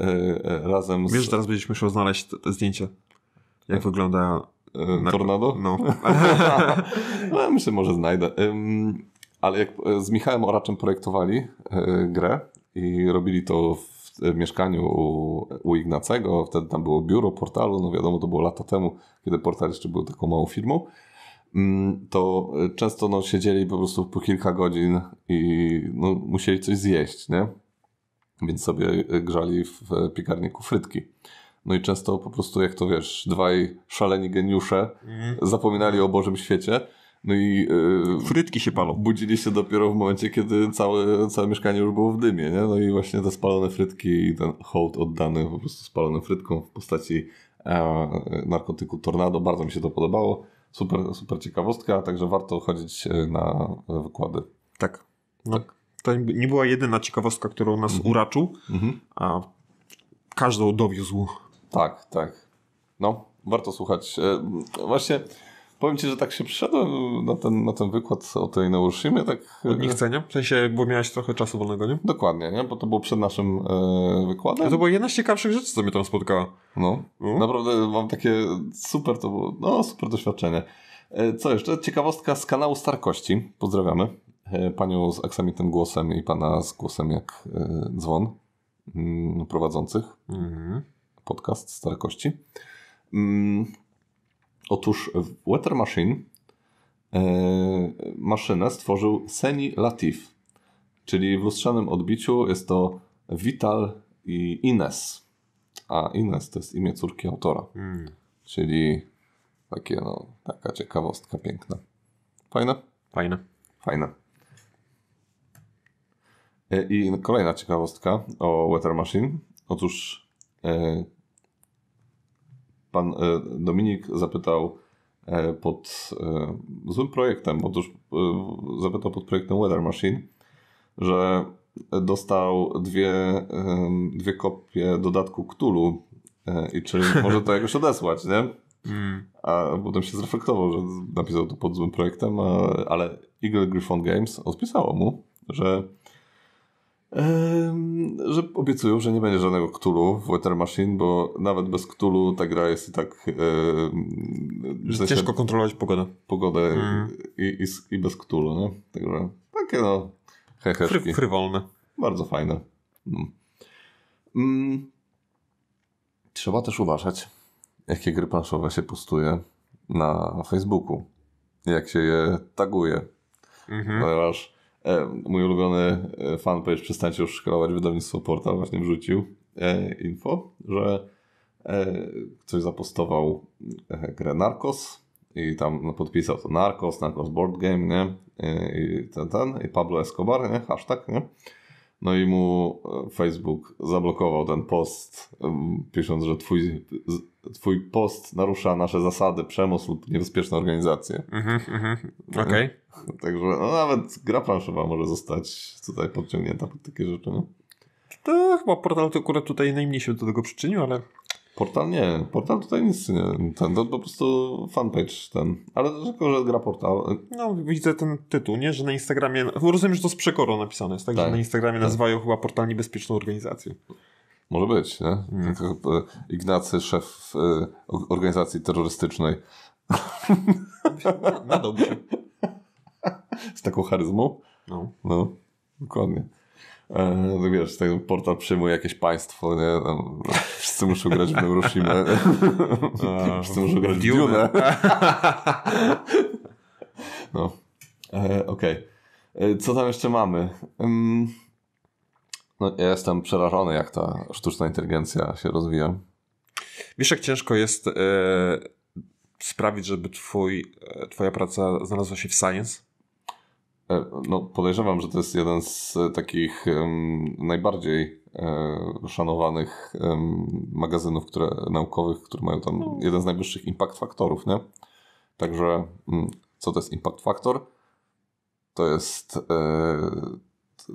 razem z... Wiesz, teraz będziesz musiał znaleźć te, zdjęcie, jak wygląda... Tornado? No. *laughs* *laughs* no. Myślę, może znajdę. Ale jak z Michałem Oraczem projektowali grę i robili to w E, w mieszkaniu u, u Ignacego, wtedy tam było biuro portalu, no wiadomo, to było lata temu, kiedy portal jeszcze był taką małą firmą, mm, to e, często no, siedzieli po prostu po kilka godzin i no, musieli coś zjeść, nie? Więc sobie e, grzali w piekarniku frytki. No i często po prostu, jak to wiesz, dwaj szaleni geniusze mhm. zapominali o Bożym świecie no i... Yy, Frytki się palą. Budzili się dopiero w momencie, kiedy całe, całe mieszkanie już było w dymie, nie? No i właśnie te spalone frytki i ten hołd oddany po prostu spalonym frytką w postaci e, narkotyku tornado. Bardzo mi się to podobało. Super, super ciekawostka, także warto chodzić e, na wykłady. Tak. No, tak. To nie była jedyna ciekawostka, którą nas mhm. uraczył, mhm. a każdą dowiózł. Tak, tak. No, warto słuchać. E, właśnie Powiem ci, że tak się przyszedłem na ten, na ten wykład o tej Neuroshimie, tak... Od nie chcę, nie? W sensie, bo miałeś trochę czasu wolnego, nie? Dokładnie, nie? Bo to było przed naszym e, wykładem. A to była jedna z ciekawszych rzeczy, co mnie tam spotkało. No. no, naprawdę mam takie super to było, no super doświadczenie. E, co jeszcze? Ciekawostka z kanału Starkości. Pozdrawiamy. E, panią z aksamitnym głosem i pana z głosem jak e, dzwon mm, prowadzących mm. podcast Starkości. Mm, Otóż w Water Machine e, maszynę stworzył Seni Latif, czyli w lustrzanym odbiciu jest to Vital i Ines. A Ines to jest imię córki autora. Hmm. Czyli takie, no, taka ciekawostka piękna. Fajne? Fajne. Fajne. E, I kolejna ciekawostka o Weather Machine. Otóż e, Pan e, Dominik zapytał e, pod e, złym projektem, otóż zapytał pod projektem Weather Machine, że dostał dwie, dwie kopie dodatku Ktulu i czy *laughs* może to jakoś odesłać, nie? Hmm. A potem się zreflektował, że napisał to pod złym projektem, ale Eagle Griffon Games odpisało mu, że że obiecują, że nie będzie żadnego Cthulhu w Weather Machine, bo nawet bez Cthulhu ta gra jest i tak... Yy, że ciężko kontrolować pogodę. Pogodę mm. i, i, i, bez Cthulhu, nie? Także takie no heheszki. Fry, frywolne. Bardzo fajne. No. Mm. Trzeba też uważać, jakie gry planszowe się postuje na Facebooku. Jak się je taguje. Mhm. Ponieważ E, mój ulubiony e, fanpage Przestańcie już szkalować wydawnictwo Portal właśnie wrzucił e, info, że ktoś zapostował grę Narcos i tam no, podpisał to Narcos, Narcos Board Game, nie? I ten, ten, i Pablo Escobar, nie? Hashtag, nie? No i mu Facebook zablokował ten post, pisząc, że twój twój post narusza nasze zasady, przemoc lub niebezpieczne organizacje. Mhm, mhm, no. okej. Okay. Także no, nawet gra planszowa może zostać tutaj podciągnięta pod takie rzeczy. No. To chyba portal to akurat tutaj najmniej się do tego przyczynił, ale... Portal nie, portal tutaj nic nie, ten, to po prostu fanpage ten, ale tylko, że gra portal. No widzę ten tytuł, nie, że na Instagramie, rozumiem, że to z przekorą napisane jest, tak, tak że na Instagramie tak. nazywają chyba portal niebezpieczną organizację. Może być, nie? Mm. E, Ignacy, szef e, organizacji terrorystycznej. *laughs* Na dobrze. Z taką charyzmą? No. no dokładnie. E, no wiesz, ten portal przyjmuje jakieś państwo, nie? Tam, wszyscy muszą grać w Euroshimę. *laughs* wszyscy muszą grać w Dune. *laughs* no. E, Okej. Okay. E, co tam jeszcze mamy? Um, no, ja jestem przerażony, jak ta sztuczna inteligencja się rozwija. Wiesz, jak ciężko jest e, sprawić, żeby twój, e, twoja praca znalazła się w science? E, no, podejrzewam, że to jest jeden z takich um, najbardziej e, szanowanych um, magazynów które, naukowych, które mają tam no. jeden z najwyższych impact faktorów, nie? Także, mm, co to jest impact factor? To jest e,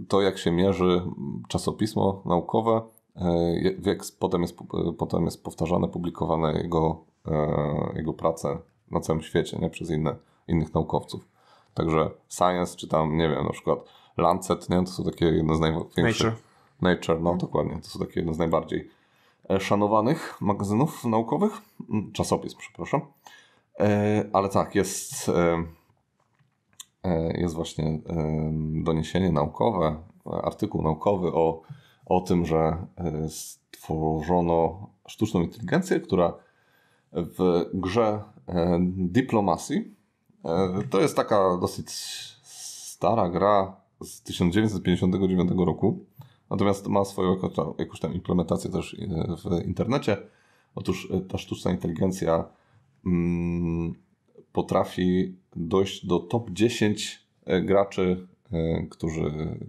to, jak się mierzy czasopismo naukowe, e, jak potem jest, e, potem jest powtarzane, publikowane jego, e, jego prace na całym świecie, nie przez inne, innych naukowców. Także Science, czy tam, nie wiem, na przykład Lancet, nie? to są takie jedne z największych. Nature. Nature, no mhm. dokładnie, to są takie jedne z najbardziej szanowanych magazynów naukowych, mm, czasopism, przepraszam. Ale tak, jest E, jest właśnie doniesienie naukowe, artykuł naukowy o, o tym, że e, stworzono sztuczną inteligencję, która w grze e, Diplomacy. To jest taka dosyć stara gra z 1959 roku. Natomiast ma swoją jakąś tam implementację też w internecie. Otóż ta sztuczna inteligencja mm, potrafi dojść do top 10 e, graczy, e, którzy,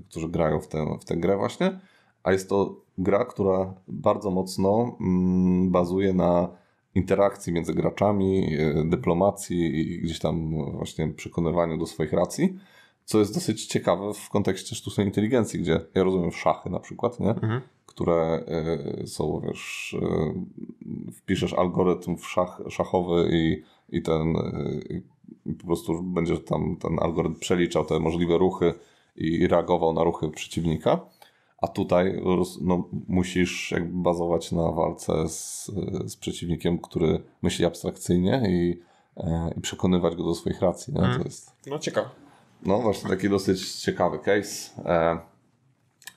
którzy grają w tę, w tę grę właśnie, a jest to gra, która bardzo mocno mm, bazuje na interakcji między graczami, e, dyplomacji i gdzieś tam właśnie przekonywaniu do swoich racji, co jest dosyć ciekawe w kontekście sztucznej inteligencji, gdzie ja rozumiem szachy na przykład, nie? Mhm które y, są, wiesz, y, wpiszesz algorytm w szach, szachowy i, i ten y, i po prostu będzie tam ten algorytm przeliczał te możliwe ruchy i reagował na ruchy przeciwnika. A tutaj no, musisz jakby bazować na walce z, z przeciwnikiem, który myśli abstrakcyjnie i, i przekonywać go do swoich racji. Mm. To jest... No ciekawe. No właśnie, taki dosyć ciekawy case. E,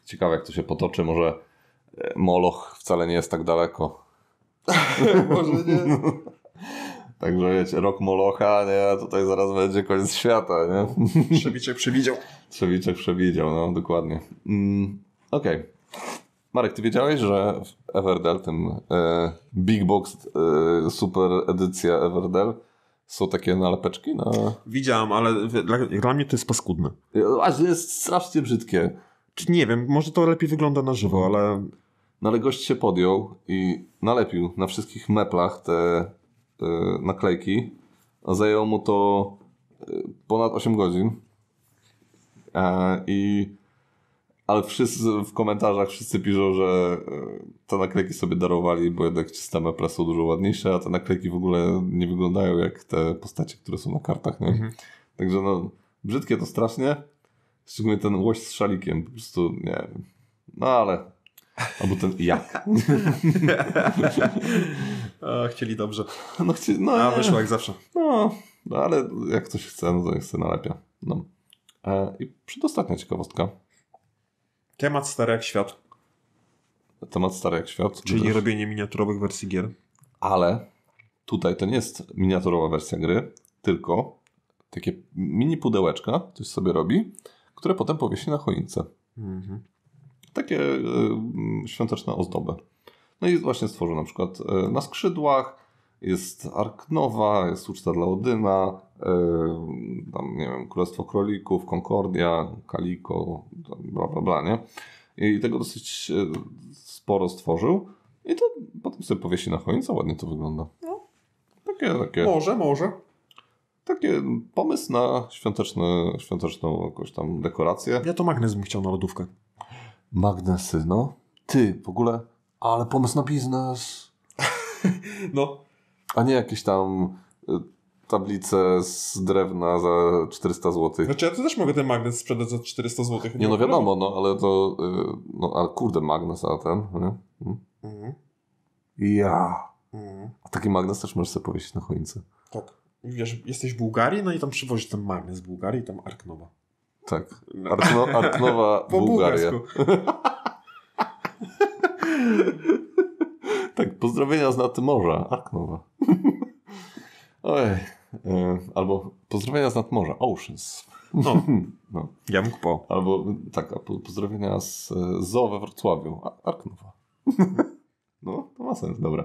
ciekawe, jak to się potoczy. Może Moloch wcale nie jest tak daleko. *laughs* Może nie. *laughs* Także wiecie, rok Molocha, nie, tutaj zaraz będzie koniec świata, nie? Trzewiczek *laughs* przewidział. Trzewiczek przewidział, no dokładnie. Mm, Okej. Okay. Marek, ty wiedziałeś, że w Everdell, tym e, Big Box e, super edycja Everdell, są takie nalepeczki na... Widziałem, ale dla, dla mnie to jest paskudne. Aż jest strasznie brzydkie. Czy nie wiem, może to lepiej wygląda na żywo, ale... No ale gość się podjął i nalepił na wszystkich meplach te y, naklejki. Zajęło mu to e, ponad 8 godzin. E, I ale wszyscy w komentarzach wszyscy piszą, że e, te naklejki sobie darowali, bo jednak czyste meple są dużo ładniejsze, a te naklejki w ogóle nie wyglądają jak te postacie, które są na kartach, nie? Mhm. Także no, brzydkie to strasznie. Szczególnie ten łoś z szalikiem, po prostu nie wiem. No ale Albo ten jak. o, *laughs* chcieli dobrze. No, chci no, A wyszło jak zawsze. No, no, ale jak ktoś chce, no to niech chce nalepia. No. E, I przedostatnia ciekawostka. Temat stary jak świat. Temat stary jak świat. Czyli nie robienie miniaturowych wersji gier. Ale tutaj to nie jest miniaturowa wersja gry, tylko takie mini pudełeczka ktoś sobie robi, które potem powiesi na choince. Mhm takie e, mm, świąteczne ozdoby. No i właśnie stworzył na przykład e, na skrzydłach, jest Arknowa, jest uczta dla Odyna, e, tam, nie wiem, Królestwo Królików, Concordia, Kaliko, bla, bla, bla, nie? I tego dosyć sporo stworzył. I to potem sobie powiesi na choince, ładnie to wygląda. No. Takie, takie... Może, może. Taki pomysł na świąteczny, świąteczną jakąś tam dekorację. Ja to magnes bym chciał na lodówkę magnesy, no. Ty, w ogóle, ale pomysł na biznes. no. A nie jakieś tam y, tablice z drewna za 400 zł. Znaczy ja to też mogę ten magnes sprzedać za 400 zł. Nie, nie no wiadomo, no ale to, y, no ale kurde magnes, a ten, nie? Mm. Mhm. Ja. Mhm. A taki magnes też możesz sobie powiesić na choince. Tak. Wiesz, jesteś w Bułgarii, no i tam przywozisz ten magnes z Bułgarii i tam Arknowa. Tak. Arknowa *laughs* po Bułgaria. *laughs* tak, pozdrowienia z nad morza. Arknowa. *laughs* Oj. Albo pozdrowienia z nad morza. Oceans. No. no. Ja po. Albo tak, pozdrowienia z ZOO we Wrocławiu. Arknowa. no, to ma sens, dobra.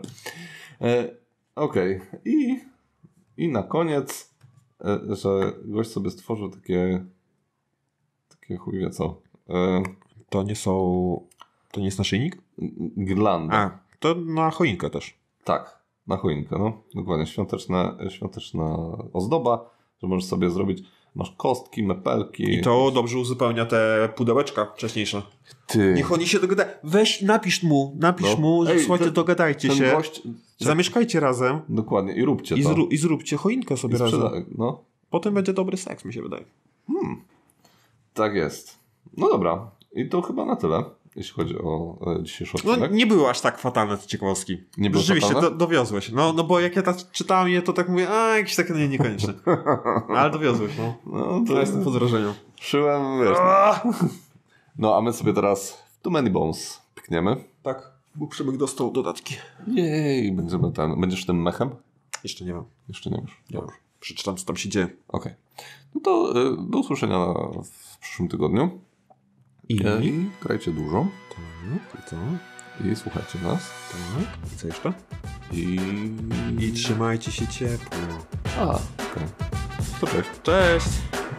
E, Okej. Okay. I, I na koniec, e, że gość sobie stworzył takie chuj wie co. E, to nie są... To nie jest naszyjnik? glanda A, to na choinkę też. Tak, na choinkę, no. Dokładnie, świąteczna, świąteczna ozdoba, że możesz sobie zrobić... Masz kostki, mepelki. I to dobrze uzupełnia te pudełeczka wcześniejsze. Ty. Niech oni się dogadają. Weź, napisz mu, napisz no. mu, że Ej, słuchajcie, ten, dogadajcie ten się. Gość... Zamieszkajcie razem. Dokładnie, i róbcie I, zru, I zróbcie choinkę sobie razem. No. Potem będzie dobry seks, mi się wydaje. Hmm. Tak jest. No dobra. I to chyba na tyle, jeśli chodzi o e, dzisiejszy no, odcinek. No nie był aż tak fatalny te ciekawostki. Nie było Rzeczywiście, do, dowiozłeś. No, no bo jak ja tak czytałem je, to tak mówię, a jakieś takie nie, niekonieczne. *laughs* Ale dowiozłeś, no. no to, jestem pod wrażeniem. Szyłem, wiesz. No. no a my sobie teraz w Too Many Bones pykniemy. Tak, bo Przemek dostał dodatki. Jej, będziemy tam. Będziesz tym mechem? Jeszcze nie wiem. Jeszcze nie Nie Dobrze. Przeczytam, co tam się dzieje. Okej. Okay. No to y, do usłyszenia w przyszłym tygodniu. I, e, I grajcie dużo. Tak, i co? I słuchajcie nas. Tak. I co jeszcze? I... I trzymajcie się ciepło. A, okej. Okay. To cześć. Cześć!